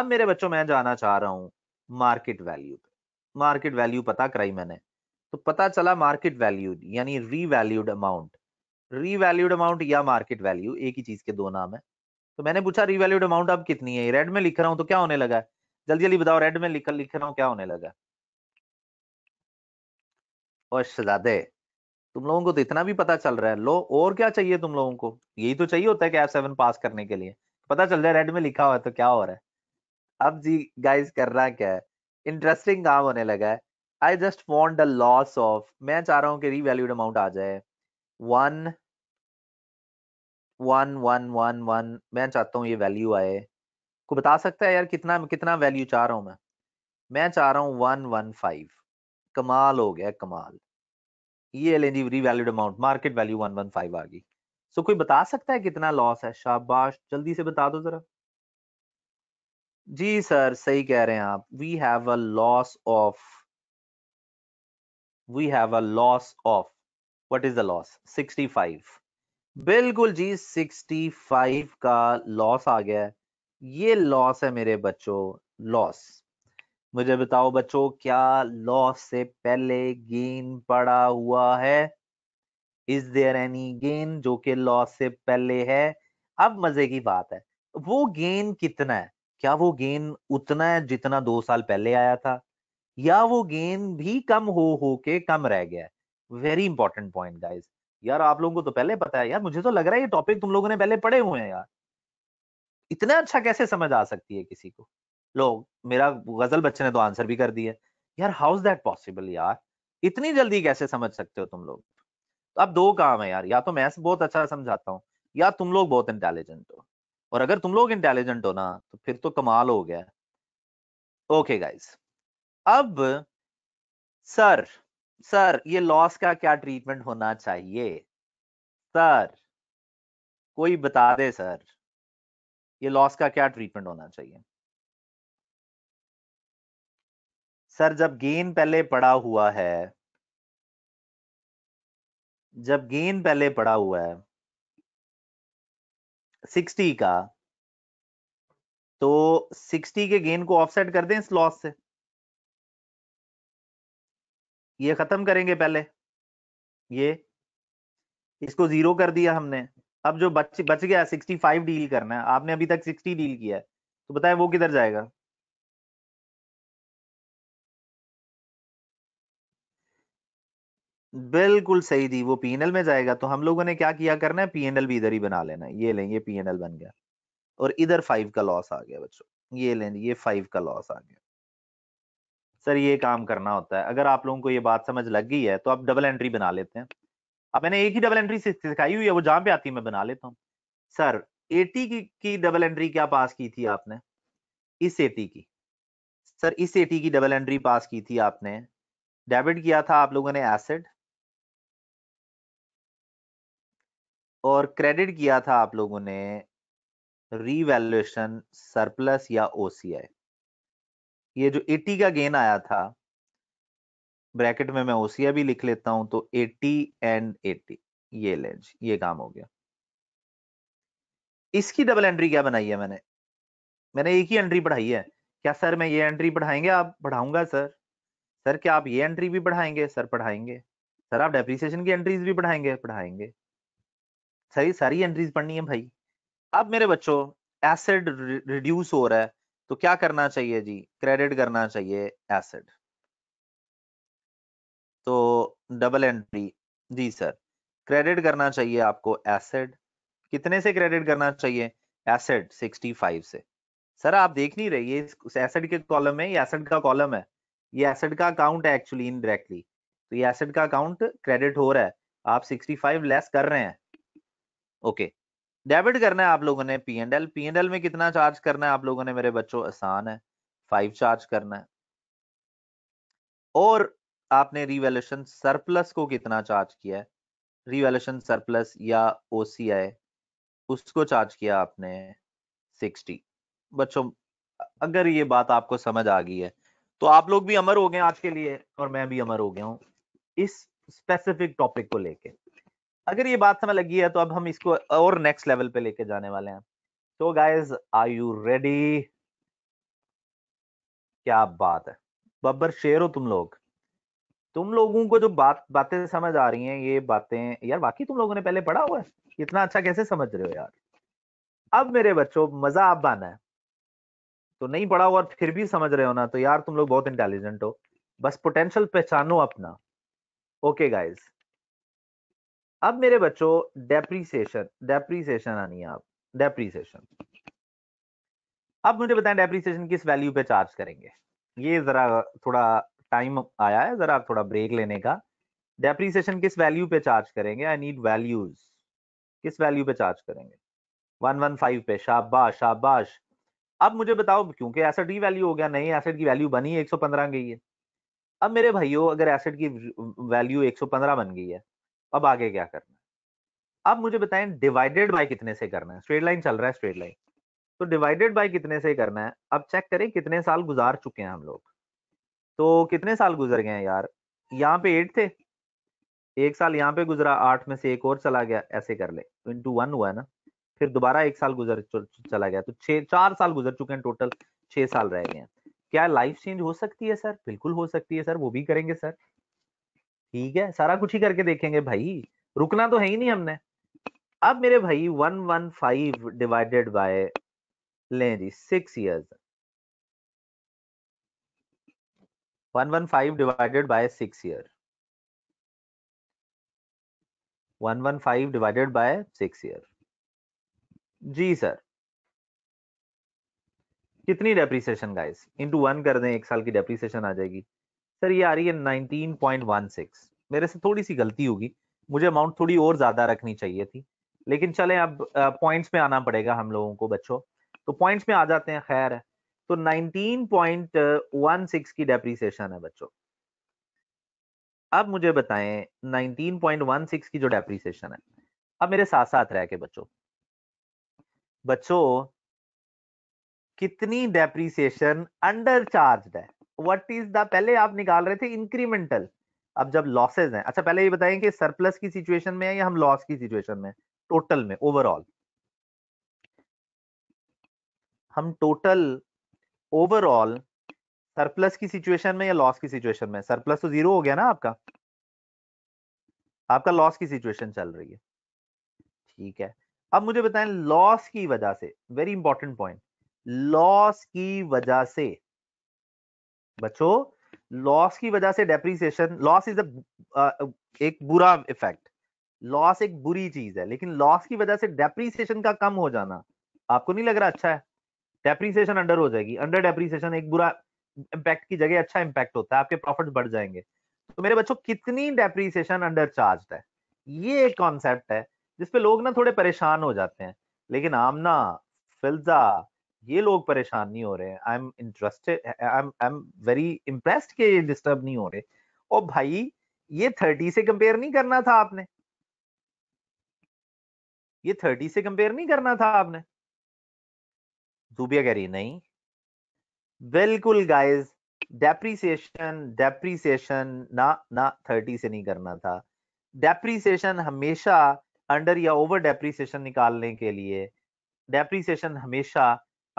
अब मेरे बच्चों मैं जाना चाह रहा हूँ मार्केट वैल्यू पे मार्केट वैल्यू पता कराई मैंने तो पता चला मार्केट वैल्यू यानी रीवैल्यूड अमाउंट रीवैल्यूड अमाउंट या मार्केट वैल्यू एक ही चीज के दो नाम है तो मैंने पूछा रीवैल्यूड अमाउंट अब कितनी है रेड में लिख रहा हूँ तो क्या होने लगा है जल्दी जल्दी बताओ रेड में लिख लिख रहा हूँ क्या होने लगा और शहजादे तुम लोगों को तो इतना भी पता चल रहा है लो और क्या चाहिए तुम लोगों को यही तो चाहिए होता है कि एफ सेवन पास करने के लिए पता चल जाए रेड में लिखा हुआ है तो क्या हो रहा है अब जी गाइस करना क्या है इंटरेस्टिंग काम होने लगा है I just want the loss of मैं चाह रहा हूँ कि रीवैल्यूड अमाउंट आ जाए one one one one one मैं चाहता हूँ ये वैल्यू आए को बता सकता है यार कितना कितना वैल्यू चाह रहा हूं मैं मैं चाह रहा हूं वन वन फाइव कमाल हो गया कमाल ये लें जी revalued amount market value one one five आ गई सो कोई बता सकता है कितना लॉस है शाबाश जल्दी से बता दो जरा जी सर सही कह रहे हैं आप we have a loss of we have a loss of what is the loss sixty five बिल्कुल जी सिक्सटी फाइव का लॉस आ गया है ये लॉस है मेरे बच्चों लॉस मुझे बताओ बच्चों क्या लॉस से पहले गेन पड़ा हुआ है इज देयर एनी गेन जो कि लॉस से पहले है अब मजे की बात है वो गेन कितना है क्या वो गेन उतना है जितना दो साल पहले आया था या वो गेन भी कम हो हो के कम रह गया है वेरी इंपॉर्टेंट पॉइंट गाइज यार आप लोगों को तो पहले पता है यार मुझे तो लग रहा है ये टॉपिक तुम लोगों ने पहले पढ़े हुए हैं यार इतना अच्छा कैसे समझ आ सकती है किसी को लोग मेरा गजल बच्चे ने तो आंसर भी कर दिया यार हाउ इज दैट पॉसिबल यार इतनी जल्दी कैसे समझ सकते हो तुम लोग तो अब दो काम है यार या तो मैं बहुत अच्छा समझाता हूँ या तुम लोग बहुत इंटेलिजेंट हो और अगर तुम लोग इंटेलिजेंट हो ना तो फिर तो कमाल हो गया ओके गाइस अब सर सर ये लॉस का क्या ट्रीटमेंट होना चाहिए सर कोई बता दे सर ये लॉस का क्या ट्रीटमेंट होना चाहिए सर जब गेन पहले पड़ा हुआ है जब गेन पहले पड़ा हुआ है सिक्सटी का तो सिक्सटी के गेन को ऑफसेट कर दें इस लॉस से ये खत्म करेंगे पहले ये इसको जीरो कर दिया हमने अब जो बच बच गया 65 डील करना है आपने अभी तक 60 डील किया है तो बताए वो किधर जाएगा बिल्कुल सही थी वो पीएनएल में जाएगा तो हम लोगों ने क्या किया करना है पीएनएल भी इधर ही बना लेना है ये लेंगे पीएनएल बन गया और इधर फाइव का लॉस आ गया बच्चों ये लें ये फाइव का लॉस आ गया सर ये काम करना होता है अगर आप लोगों को ये बात समझ लग गई है तो आप डबल एंट्री बना लेते हैं अब मैंने एक ही डबल एंट्री सिखाई हुई है वो जहां पे आती है मैं बना लेता हूँ सर एटी की, की डबल एंट्री क्या पास की थी आपने इस एटी की सर इस एटी की डबल एंट्री पास की थी आपने डेबिट किया था आप लोगों ने एसेड और क्रेडिट किया था आप लोगों ने रीवैल्यूएशन सरप्लस या ओसीआई ये जो एटी का गेन आया था ब्रैकेट में मैं ओसिया भी लिख लेता हूं तो 80 एंड 80 ये लेंज ये काम हो गया इसकी डबल एंट्री क्या बनाई है मैंने मैंने एक ही एंट्री पढ़ाई है क्या सर मैं ये एंट्री पढ़ाएंगे आप पढ़ाऊंगा सर सर क्या आप ये एंट्री भी पढ़ाएंगे सर पढ़ाएंगे सर आप डेप्रीसिएशन की एंट्रीज भी पढ़ाएंगे पढ़ाएंगे सर ये सारी एंट्रीज पढ़नी है भाई अब मेरे बच्चों एसिड रिड्यूस हो रहा है तो क्या करना चाहिए जी क्रेडिट करना चाहिए एसिड तो डबल एंट्री जी सर क्रेडिट करना चाहिए आपको एसेड कितने से क्रेडिट करना चाहिए एसेड 65 से सर आप देख नहीं रहे ये एसेड के कॉलम है ये एसेड का कॉलम है ये एसेड का अकाउंट है एक्चुअली इनडायरेक्टली तो ये एसेड का अकाउंट क्रेडिट हो रहा है आप 65 लेस कर रहे हैं ओके डेबिट करना है आप लोगों ने P and L P and L में कितना चार्ज करना है आप लोगों ने मेरे बच्चों आसान है फाइव चार्ज करना है और आपने रिवेल्यूशन सरप्लस को कितना चार्ज किया है रिवेल्यूशन सरप्लस या ओ उसको चार्ज किया आपने 60 बच्चों अगर ये बात आपको समझ आ गई है तो आप लोग भी अमर हो गए आज के लिए और मैं भी अमर हो गया हूँ इस स्पेसिफिक टॉपिक को लेके अगर ये बात समझ लगी है तो अब हम इसको और नेक्स्ट लेवल पे लेके जाने वाले हैं तो गाइज आर यू रेडी क्या बात है बब्बर शेर हो तुम लोग तुम लोगों को जो बात बातें समझ आ रही हैं ये बातें यार बाकी तुम लोगों ने पहले पढ़ा हुआ है इतना अच्छा कैसे समझ रहे हो यार अब मेरे बच्चों मजा आप आना है तो नहीं पढ़ा हुआ और फिर भी समझ रहे हो ना तो यार तुम लोग बहुत इंटेलिजेंट हो बस पोटेंशियल पहचानो अपना ओके गाइज अब मेरे बच्चों डेप्रीसिएशन डेप्रीसिएशन आनी है आप डेप्रीसिएशन अब मुझे बताएं डेप्रीसिएशन किस वैल्यू पे चार्ज करेंगे ये जरा थोड़ा टाइम आया है जरा थोड़ा ब्रेक लेने का डेप्रीसिएशन किस वैल्यू पे चार्ज करेंगे आई नीड वैल्यूज किस वैल्यू पे चार्ज करेंगे 115 पे शाबाश शाबाश अब मुझे बताओ क्योंकि एसेट की वैल्यू हो गया नहीं एसेट की वैल्यू बनी 115 गई है अब मेरे भाइयों अगर एसेट की वैल्यू 115 बन गई है अब आगे क्या करना है अब मुझे बताएं डिवाइडेड बाय कितने से करना है स्ट्रेट लाइन चल रहा है स्ट्रेट लाइन तो डिवाइडेड बाय कितने से करना है अब चेक करें कितने साल गुजार चुके हैं हम लोग तो कितने साल गुजर गए हैं यार यहाँ पे एट थे एक साल यहाँ पे गुजरा आठ में से एक और चला गया ऐसे कर ले इंटू वन हुआ है ना फिर दोबारा एक साल गुजर चला गया तो छह चार साल गुजर चुके हैं टोटल छह साल रह गए हैं क्या लाइफ चेंज हो सकती है सर बिल्कुल हो सकती है सर वो भी करेंगे सर ठीक है सारा कुछ ही करके देखेंगे भाई रुकना तो है ही नहीं हमने अब मेरे भाई one one five divided by लें जी six years 115 divided by 6 here 115 divided by 6 here जी सर कितनी डेप्रीसिएशन गाइस इनटू वन कर दें एक साल की डेप्रीसिएशन आ जाएगी सर ये आ रही है नाइनटीन पॉइंट वन सिक्स मेरे से थोड़ी सी गलती होगी मुझे अमाउंट थोड़ी और ज्यादा रखनी चाहिए थी लेकिन चले अब पॉइंट्स में आना पड़ेगा हम लोगों को बच्चों तो पॉइंट्स में आ जाते हैं खैर है तो 19.16 की डेप्रीसिएशन है बच्चों अब मुझे बताएं 19.16 की जो डेप्रीसिएशन है अब मेरे साथ साथ रह के बच्चों बच्चों कितनी डेप्रीसिएशन अंडर चार्ज है व्हाट इज द पहले आप निकाल रहे थे इंक्रीमेंटल अब जब लॉसेज हैं अच्छा पहले ये बताएं कि सरप्लस की सिचुएशन में है या हम लॉस की सिचुएशन में टोटल में ओवरऑल हम टोटल ओवरऑल सरप्लस की सिचुएशन में या लॉस की सिचुएशन में सरप्लस तो जीरो हो गया ना आपका आपका लॉस की सिचुएशन चल रही है ठीक है अब मुझे बताएं लॉस की वजह से वेरी इंपॉर्टेंट पॉइंट लॉस की वजह से बच्चों लॉस की वजह से डेप्रीसिएशन लॉस इज एक बुरा इफेक्ट लॉस एक बुरी चीज है लेकिन लॉस की वजह से डेप्रीसिएशन का कम हो जाना आपको नहीं लग रहा अच्छा है डेप्रीसिएशन अंडर हो जाएगी अंडर डेप्रीसिएशन एक बुरा इम्पैक्ट की जगह अच्छा इम्पैक्ट होता है आपके प्रॉफिट बढ़ जाएंगे तो मेरे बच्चों कितनी डेप्रीसिएशन अंडर चार्ज है ये एक कॉन्सेप्ट है जिसपे लोग ना थोड़े परेशान हो जाते हैं लेकिन आमना फिल्जा ये लोग परेशान नहीं हो रहे हैं I am interested I am I am very impressed के ये डिस्टर्ब नहीं हो रहे ओ भाई ये थर्टी से कंपेयर नहीं करना था आपने ये थर्टी से कंपेयर नहीं करना था आपने जूबिया कह रही नहीं बिल्कुल गाइस डेप्रीसिएशन डेप्रीसिएशन ना ना थर्टी से नहीं करना था डेप्रीसिएशन हमेशा अंडर या ओवर डेप्रीसिएशन निकालने के लिए डेप्रीसिएशन हमेशा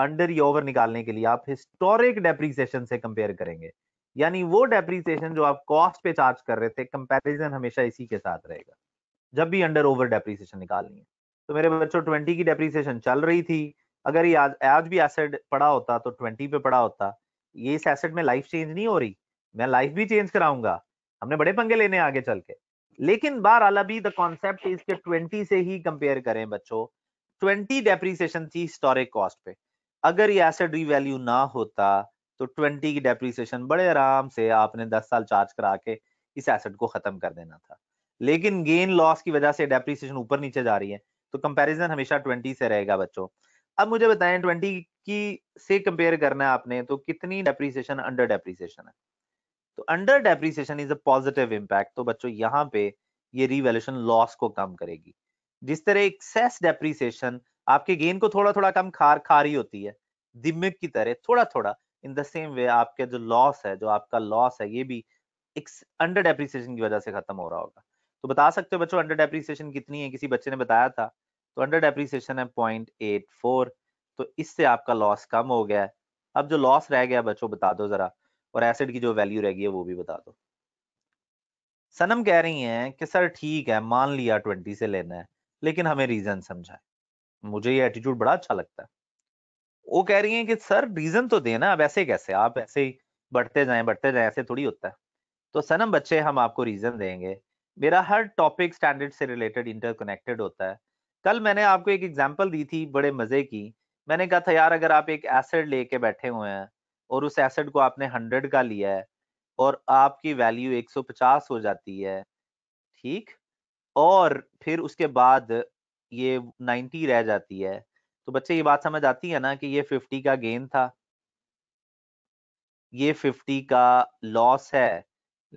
अंडर या ओवर निकालने के लिए आप हिस्टोरिक डेप्रीसिएशन से कंपेयर करेंगे यानी वो डेप्रीसिएशन जो आप कॉस्ट पे चार्ज कर रहे थे कंपैरिजन हमेशा इसी के साथ रहेगा जब भी अंडर ओवर डेप्रीसिएशन निकालनी है तो मेरे बच्चों ट्वेंटी की डेप्रीसिएशन चल रही थी अगर ये आज आज भी एसेड पड़ा होता तो ट्वेंटी पे पड़ा होता ये इस एसेड में लाइफ चेंज नहीं हो रही मैं लाइफ भी चेंज कराऊंगा हमने बड़े पंगे लेने आगे चल के लेकिन बार अभी द कॉन्सेप्ट इसके ट्वेंटी से ही कंपेयर करें बच्चों ट्वेंटी डेप्रीसिएशन थी हिस्टोरिक कॉस्ट पे अगर ये एसेट रिवैल्यू ना होता तो ट्वेंटी की डेप्रीसिएशन बड़े आराम से आपने दस साल चार्ज करा के इस एसेड को खत्म कर देना था लेकिन गेन लॉस की वजह से डेप्रीसिएशन ऊपर नीचे जा रही है तो कंपैरिजन हमेशा ट्वेंटी से रहेगा बच्चों अब मुझे बताएं ट्वेंटी की से कंपेयर करना है आपने तो कितनी डेप्रीसिएशन अंडर डेप्रीसिएशन है तो under depreciation is a positive impact तो बच्चों यहाँ पे ये रिवेल्यूशन लॉस को कम करेगी जिस तरह एक्सेस डेप्रीसिएशन आपके गेन को थोड़ा थोड़ा कम खार खा रही होती है दिमिक की तरह थोड़ा थोड़ा इन द सेम वे आपके जो लॉस है जो आपका लॉस है ये भी अंडर डेप्रीसिएशन की वजह से खत्म हो रहा होगा तो बता सकते हो बच्चों अंडर डेप्रीसिएशन कितनी है किसी बच्चे ने बताया था तो अंडर डेप्रीसिएशन है पॉइंट एट फोर तो इससे आपका लॉस कम हो गया है अब जो लॉस रह गया बच्चों बता दो जरा और एसिड की जो वैल्यू रह गई है वो भी बता दो सनम कह रही है कि सर ठीक है मान लिया ट्वेंटी से लेना है लेकिन हमें रीजन समझाए मुझे ये एटीट्यूड बड़ा अच्छा लगता है वो कह रही है कि सर रीजन तो देना अब ऐसे कैसे आप ऐसे ही बढ़ते जाएं बढ़ते जाएं ऐसे थोड़ी होता है तो सनम बच्चे हम आपको रीजन देंगे मेरा हर टॉपिक स्टैंडर्ड से रिलेटेड इंटरकनेक्टेड होता है कल मैंने आपको एक एग्जाम्पल दी थी बड़े मजे की मैंने कहा था यार अगर आप एक एसेड लेके बैठे हुए हैं और उस एसेड को आपने हंड्रेड का लिया है और आपकी वैल्यू एक सौ पचास हो जाती है ठीक और फिर उसके बाद ये नाइन्टी रह जाती है तो बच्चे ये बात समझ आती है ना कि ये फिफ्टी का गेन था ये फिफ्टी का लॉस है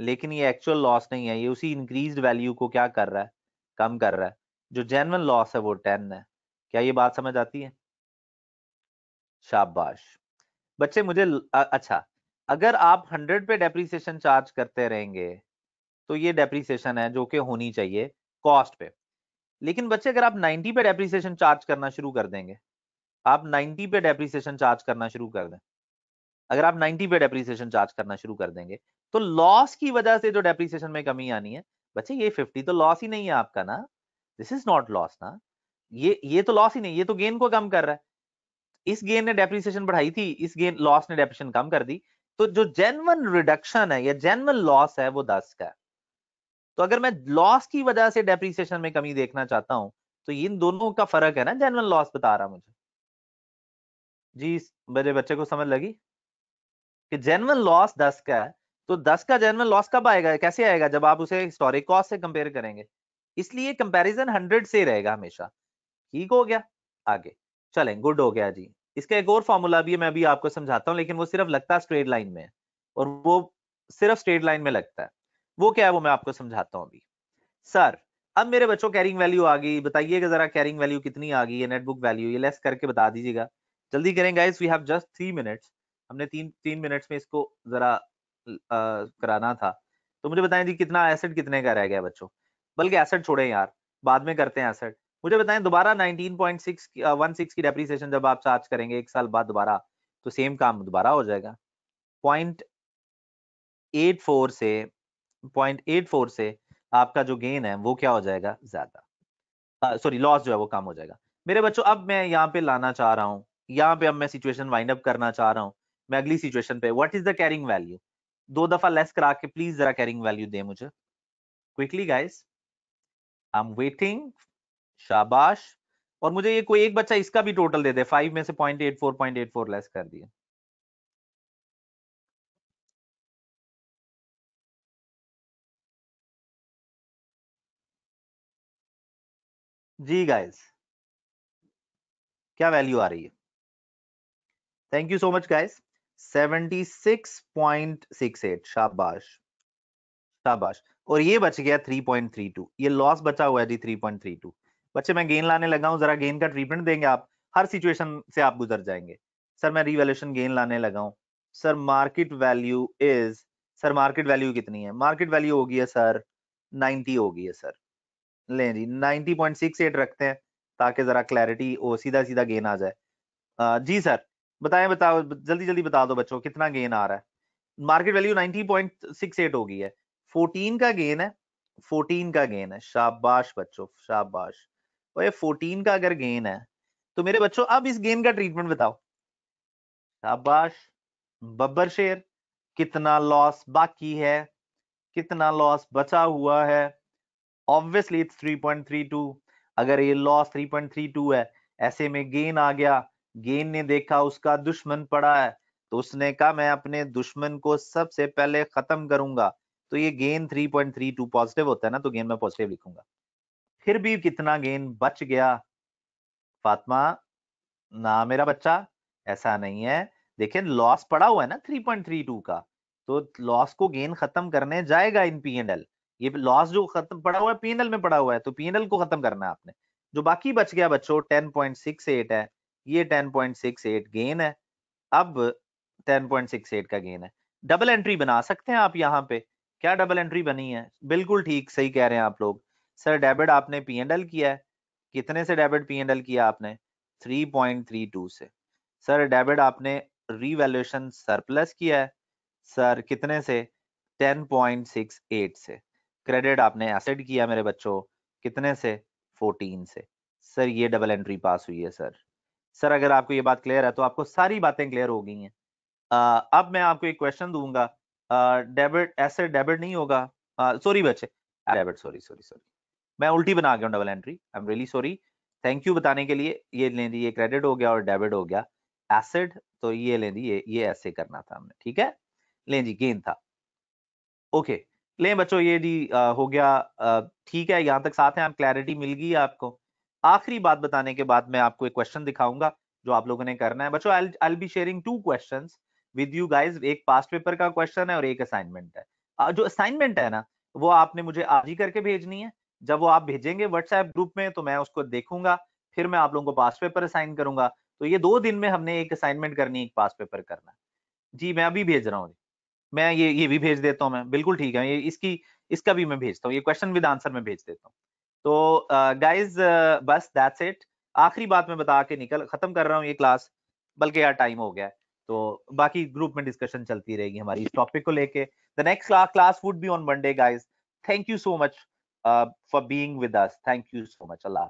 लेकिन ये एक्चुअल लॉस नहीं है ये उसी इंक्रीज वैल्यू को क्या कर रहा है कम कर रहा है जो जेनवन लॉस है वो टेन है क्या ये बात समझ आती है शाबाश बच्चे मुझे अच्छा अगर आप हंड्रेड पे डेप्रीसिएशन चार्ज करते रहेंगे तो ये डेप्रीसिएशन है जो कि होनी चाहिए कॉस्ट पे लेकिन बच्चे अगर आप 90 पे डेप्रीसिएशन चार्ज करना शुरू कर देंगे आप 90 पे डेप्रीसिएशन चार्ज करना शुरू कर दें अगर आप 90 पे डेप्रीसिएशन चार्ज करना शुरू कर देंगे तो लॉस की वजह से जो डेप्रीसिएशन में कमी आनी है बच्चे ये 50 तो लॉस ही नहीं है आपका ना दिस इज नॉट लॉस ना ये ये तो लॉस ही नहीं ये तो गेन को कम कर रहा है इस गेन ने डेप्रिसिएशन बढ़ाई थी इस गेन लॉस ने डेप्रिसिएशन कम कर दी तो जो जेनवन रिडक्शन है या जेनवन लॉस है वो दस का तो अगर मैं लॉस की वजह से डेप्रिसिएशन में कमी देखना चाहता हूं तो इन दोनों का फर्क है ना जेनवन लॉस बता रहा मुझे जी मेरे बच्चे को समझ लगी कि जेनवन लॉस दस का है तो दस का जेनवन लॉस कब आएगा कैसे आएगा जब आप उसे हिस्टोरिक कॉस्ट से कंपेयर करेंगे इसलिए कंपैरिजन हंड्रेड से रहेगा हमेशा ठीक हो गया आगे चलें गुड हो गया जी इसका एक और फॉर्मूला भी है मैं अभी आपको समझाता हूँ लेकिन वो सिर्फ लगता है स्ट्रेट लाइन में और वो सिर्फ स्ट्रेट लाइन में लगता है वो क्या है वो मैं आपको समझाता हूँ अभी सर अब मेरे बच्चों कैरिंग वैल्यू आ गई बताइएगा जरा कैरिंग वैल्यू कितनी आ गई है नेटबुक वैल्यू ये लेस करके बता दीजिएगा जल्दी करें guys we have just three minutes हमने तीन तीन मिनट्स में इसको जरा आ, कराना था तो मुझे बताएं जी कितना एसेट कितने का रह गया बच्चों बल्कि एसेट छोड़े यार बाद में करते हैं एसेट मुझे बताएं दोबारा 19.6 uh, की डेप्रीसिएशन जब आप चार्ज करेंगे एक साल बाद दोबारा तो सेम काम दोबारा हो जाएगा पॉइंट एट फोर से पॉइंट एट फोर से आपका जो गेन है वो क्या हो जाएगा ज्यादा सॉरी uh, लॉस जो है वो कम हो जाएगा मेरे बच्चों अब मैं यहाँ पे लाना चाह रहा हूँ यहाँ पे अब मैं सिचुएशन वाइंड अप करना चाह रहा हूँ मैं अगली सिचुएशन पे what is the carrying value दो दफा लेस करा के प्लीज जरा कैरिंग वैल्यू दे मुझे quickly guys I am waiting शाबाश और मुझे ये कोई एक बच्चा इसका भी टोटल दे दे फाइव में से point eight four point eight four less कर दिया जी गाइस क्या वैल्यू आ रही है thank you so much guys eight शाबाश शाबाश और ये बच गया 3.32 ये लॉस बचा हुआ है जी 3.32 बच्चे मैं गेन लाने लगा हूँ जरा गेन का ट्रीटमेंट देंगे आप हर सिचुएशन से आप गुजर जाएंगे सर मैं रिवेल्यूशन गेन लाने लगा हूँ sir market value is sir market value कितनी है मार्केट वैल्यू होगी है सर 90 होगी है सर ले जी 90.68 रखते हैं ताकि जरा क्लैरिटी हो सीधा सीधा गेन आ जाए आ, जी सर बताएं बताओ जल्दी जल्दी बता दो बच्चों कितना गेन आ रहा है मार्केट वैल्यू 90.68 एट होगी है फोर्टीन का गेन है फोर्टीन का गेन है शाबाश बच्चों शाबाश और फोर्टीन का अगर गेन है तो मेरे बच्चों अब इस गेन का ट्रीटमेंट बताओ शाबाश बब्बर शेर कितना लॉस बाकी है कितना लॉस बचा हुआ है ऑब्वियसली इट्स 3.32 अगर ये लॉस 3.32 है ऐसे में गेन आ गया गेन ने देखा उसका दुश्मन पड़ा है तो उसने कहा मैं अपने दुश्मन को सबसे पहले खत्म करूंगा तो ये गेन 3.32 पॉजिटिव होता है ना तो गेन मैं पॉजिटिव लिखूंगा फिर भी कितना गेन बच गया फातमा ना मेरा बच्चा ऐसा नहीं है देखिए लॉस पड़ा हुआ है ना 3.32 का तो लॉस को गेन खत्म करने जाएगा इन पी एन एल ये लॉस जो खत्म पड़ा हुआ है पी एल में पड़ा हुआ है तो पी एन एल को खत्म करना है आपने जो बाकी बच गया बच्चों एट है ये ten point six eight gain है अब टेन पॉइंट सिक्स एट का गेन है डबल एंट्री बना सकते हैं आप यहाँ पे क्या डबल एंट्री बनी है बिल्कुल ठीक सही कह रहे हैं आप लोग सर डेबिट आपने पी एंड एल किया है कितने से डेबिट पी एंड एल किया आपने 3.32 से सर डेबिट आपने रीवैल्यूएशन सरप्लस किया है सर कितने से 10.68 से क्रेडिट आपने एसेट किया मेरे बच्चों कितने से 14 से सर ये डबल एंट्री पास हुई है सर सर अगर आपको ये बात क्लियर है तो आपको सारी बातें क्लियर हो गई हैं अब मैं आपको एक क्वेश्चन दूंगा डेबिट ऐसे डेबिट नहीं होगा सॉरी बच्चे डेबिट सॉरी सॉरी सॉरी मैं उल्टी बना गया double entry I am really sorry thank you बताने के लिए ये ले दी ये क्रेडिट हो गया और डेबिट हो गया एसेड तो ये ले दी ये ये ऐसे करना था हमने ठीक है ले जी गेंद था ओके ले बच्चों ये जी हो गया ठीक है यहाँ तक साथ हैं आप क्लैरिटी मिल गई आपको आखिरी बात बताने के बाद मैं आपको एक क्वेश्चन दिखाऊंगा जो आप लोगों ने करना है बच्चों I I be sharing two questions with you guys एक पास्ट पेपर का क्वेश्चन है और एक असाइनमेंट है जो असाइनमेंट है ना वो आपने मुझे आज ही करके भेजनी है जब वो आप भेजेंगे व्हाट्सएप ग्रुप में तो मैं उसको देखूंगा फिर मैं आप लोगों को पास्ट पेपर असाइन करूंगा तो ये दो दिन में हमने एक असाइनमेंट करनी एक पास पेपर करना जी मैं अभी भेज रहा हूँ मैं ये ये भी भेज देता हूँ मैं बिल्कुल ठीक है ये इसकी इसका भी मैं भेजता हूँ ये क्वेश्चन विद आंसर में भेज देता हूँ तो गाइज uh, uh, बस दैट्स इट आखिरी बात मैं बता के निकल खत्म कर रहा हूँ ये क्लास बल्कि यार टाइम हो गया है तो बाकी ग्रुप में डिस्कशन चलती रहेगी हमारी इस टॉपिक को लेके the next class would be on Monday guys thank you so much for being with us thank you so much Allah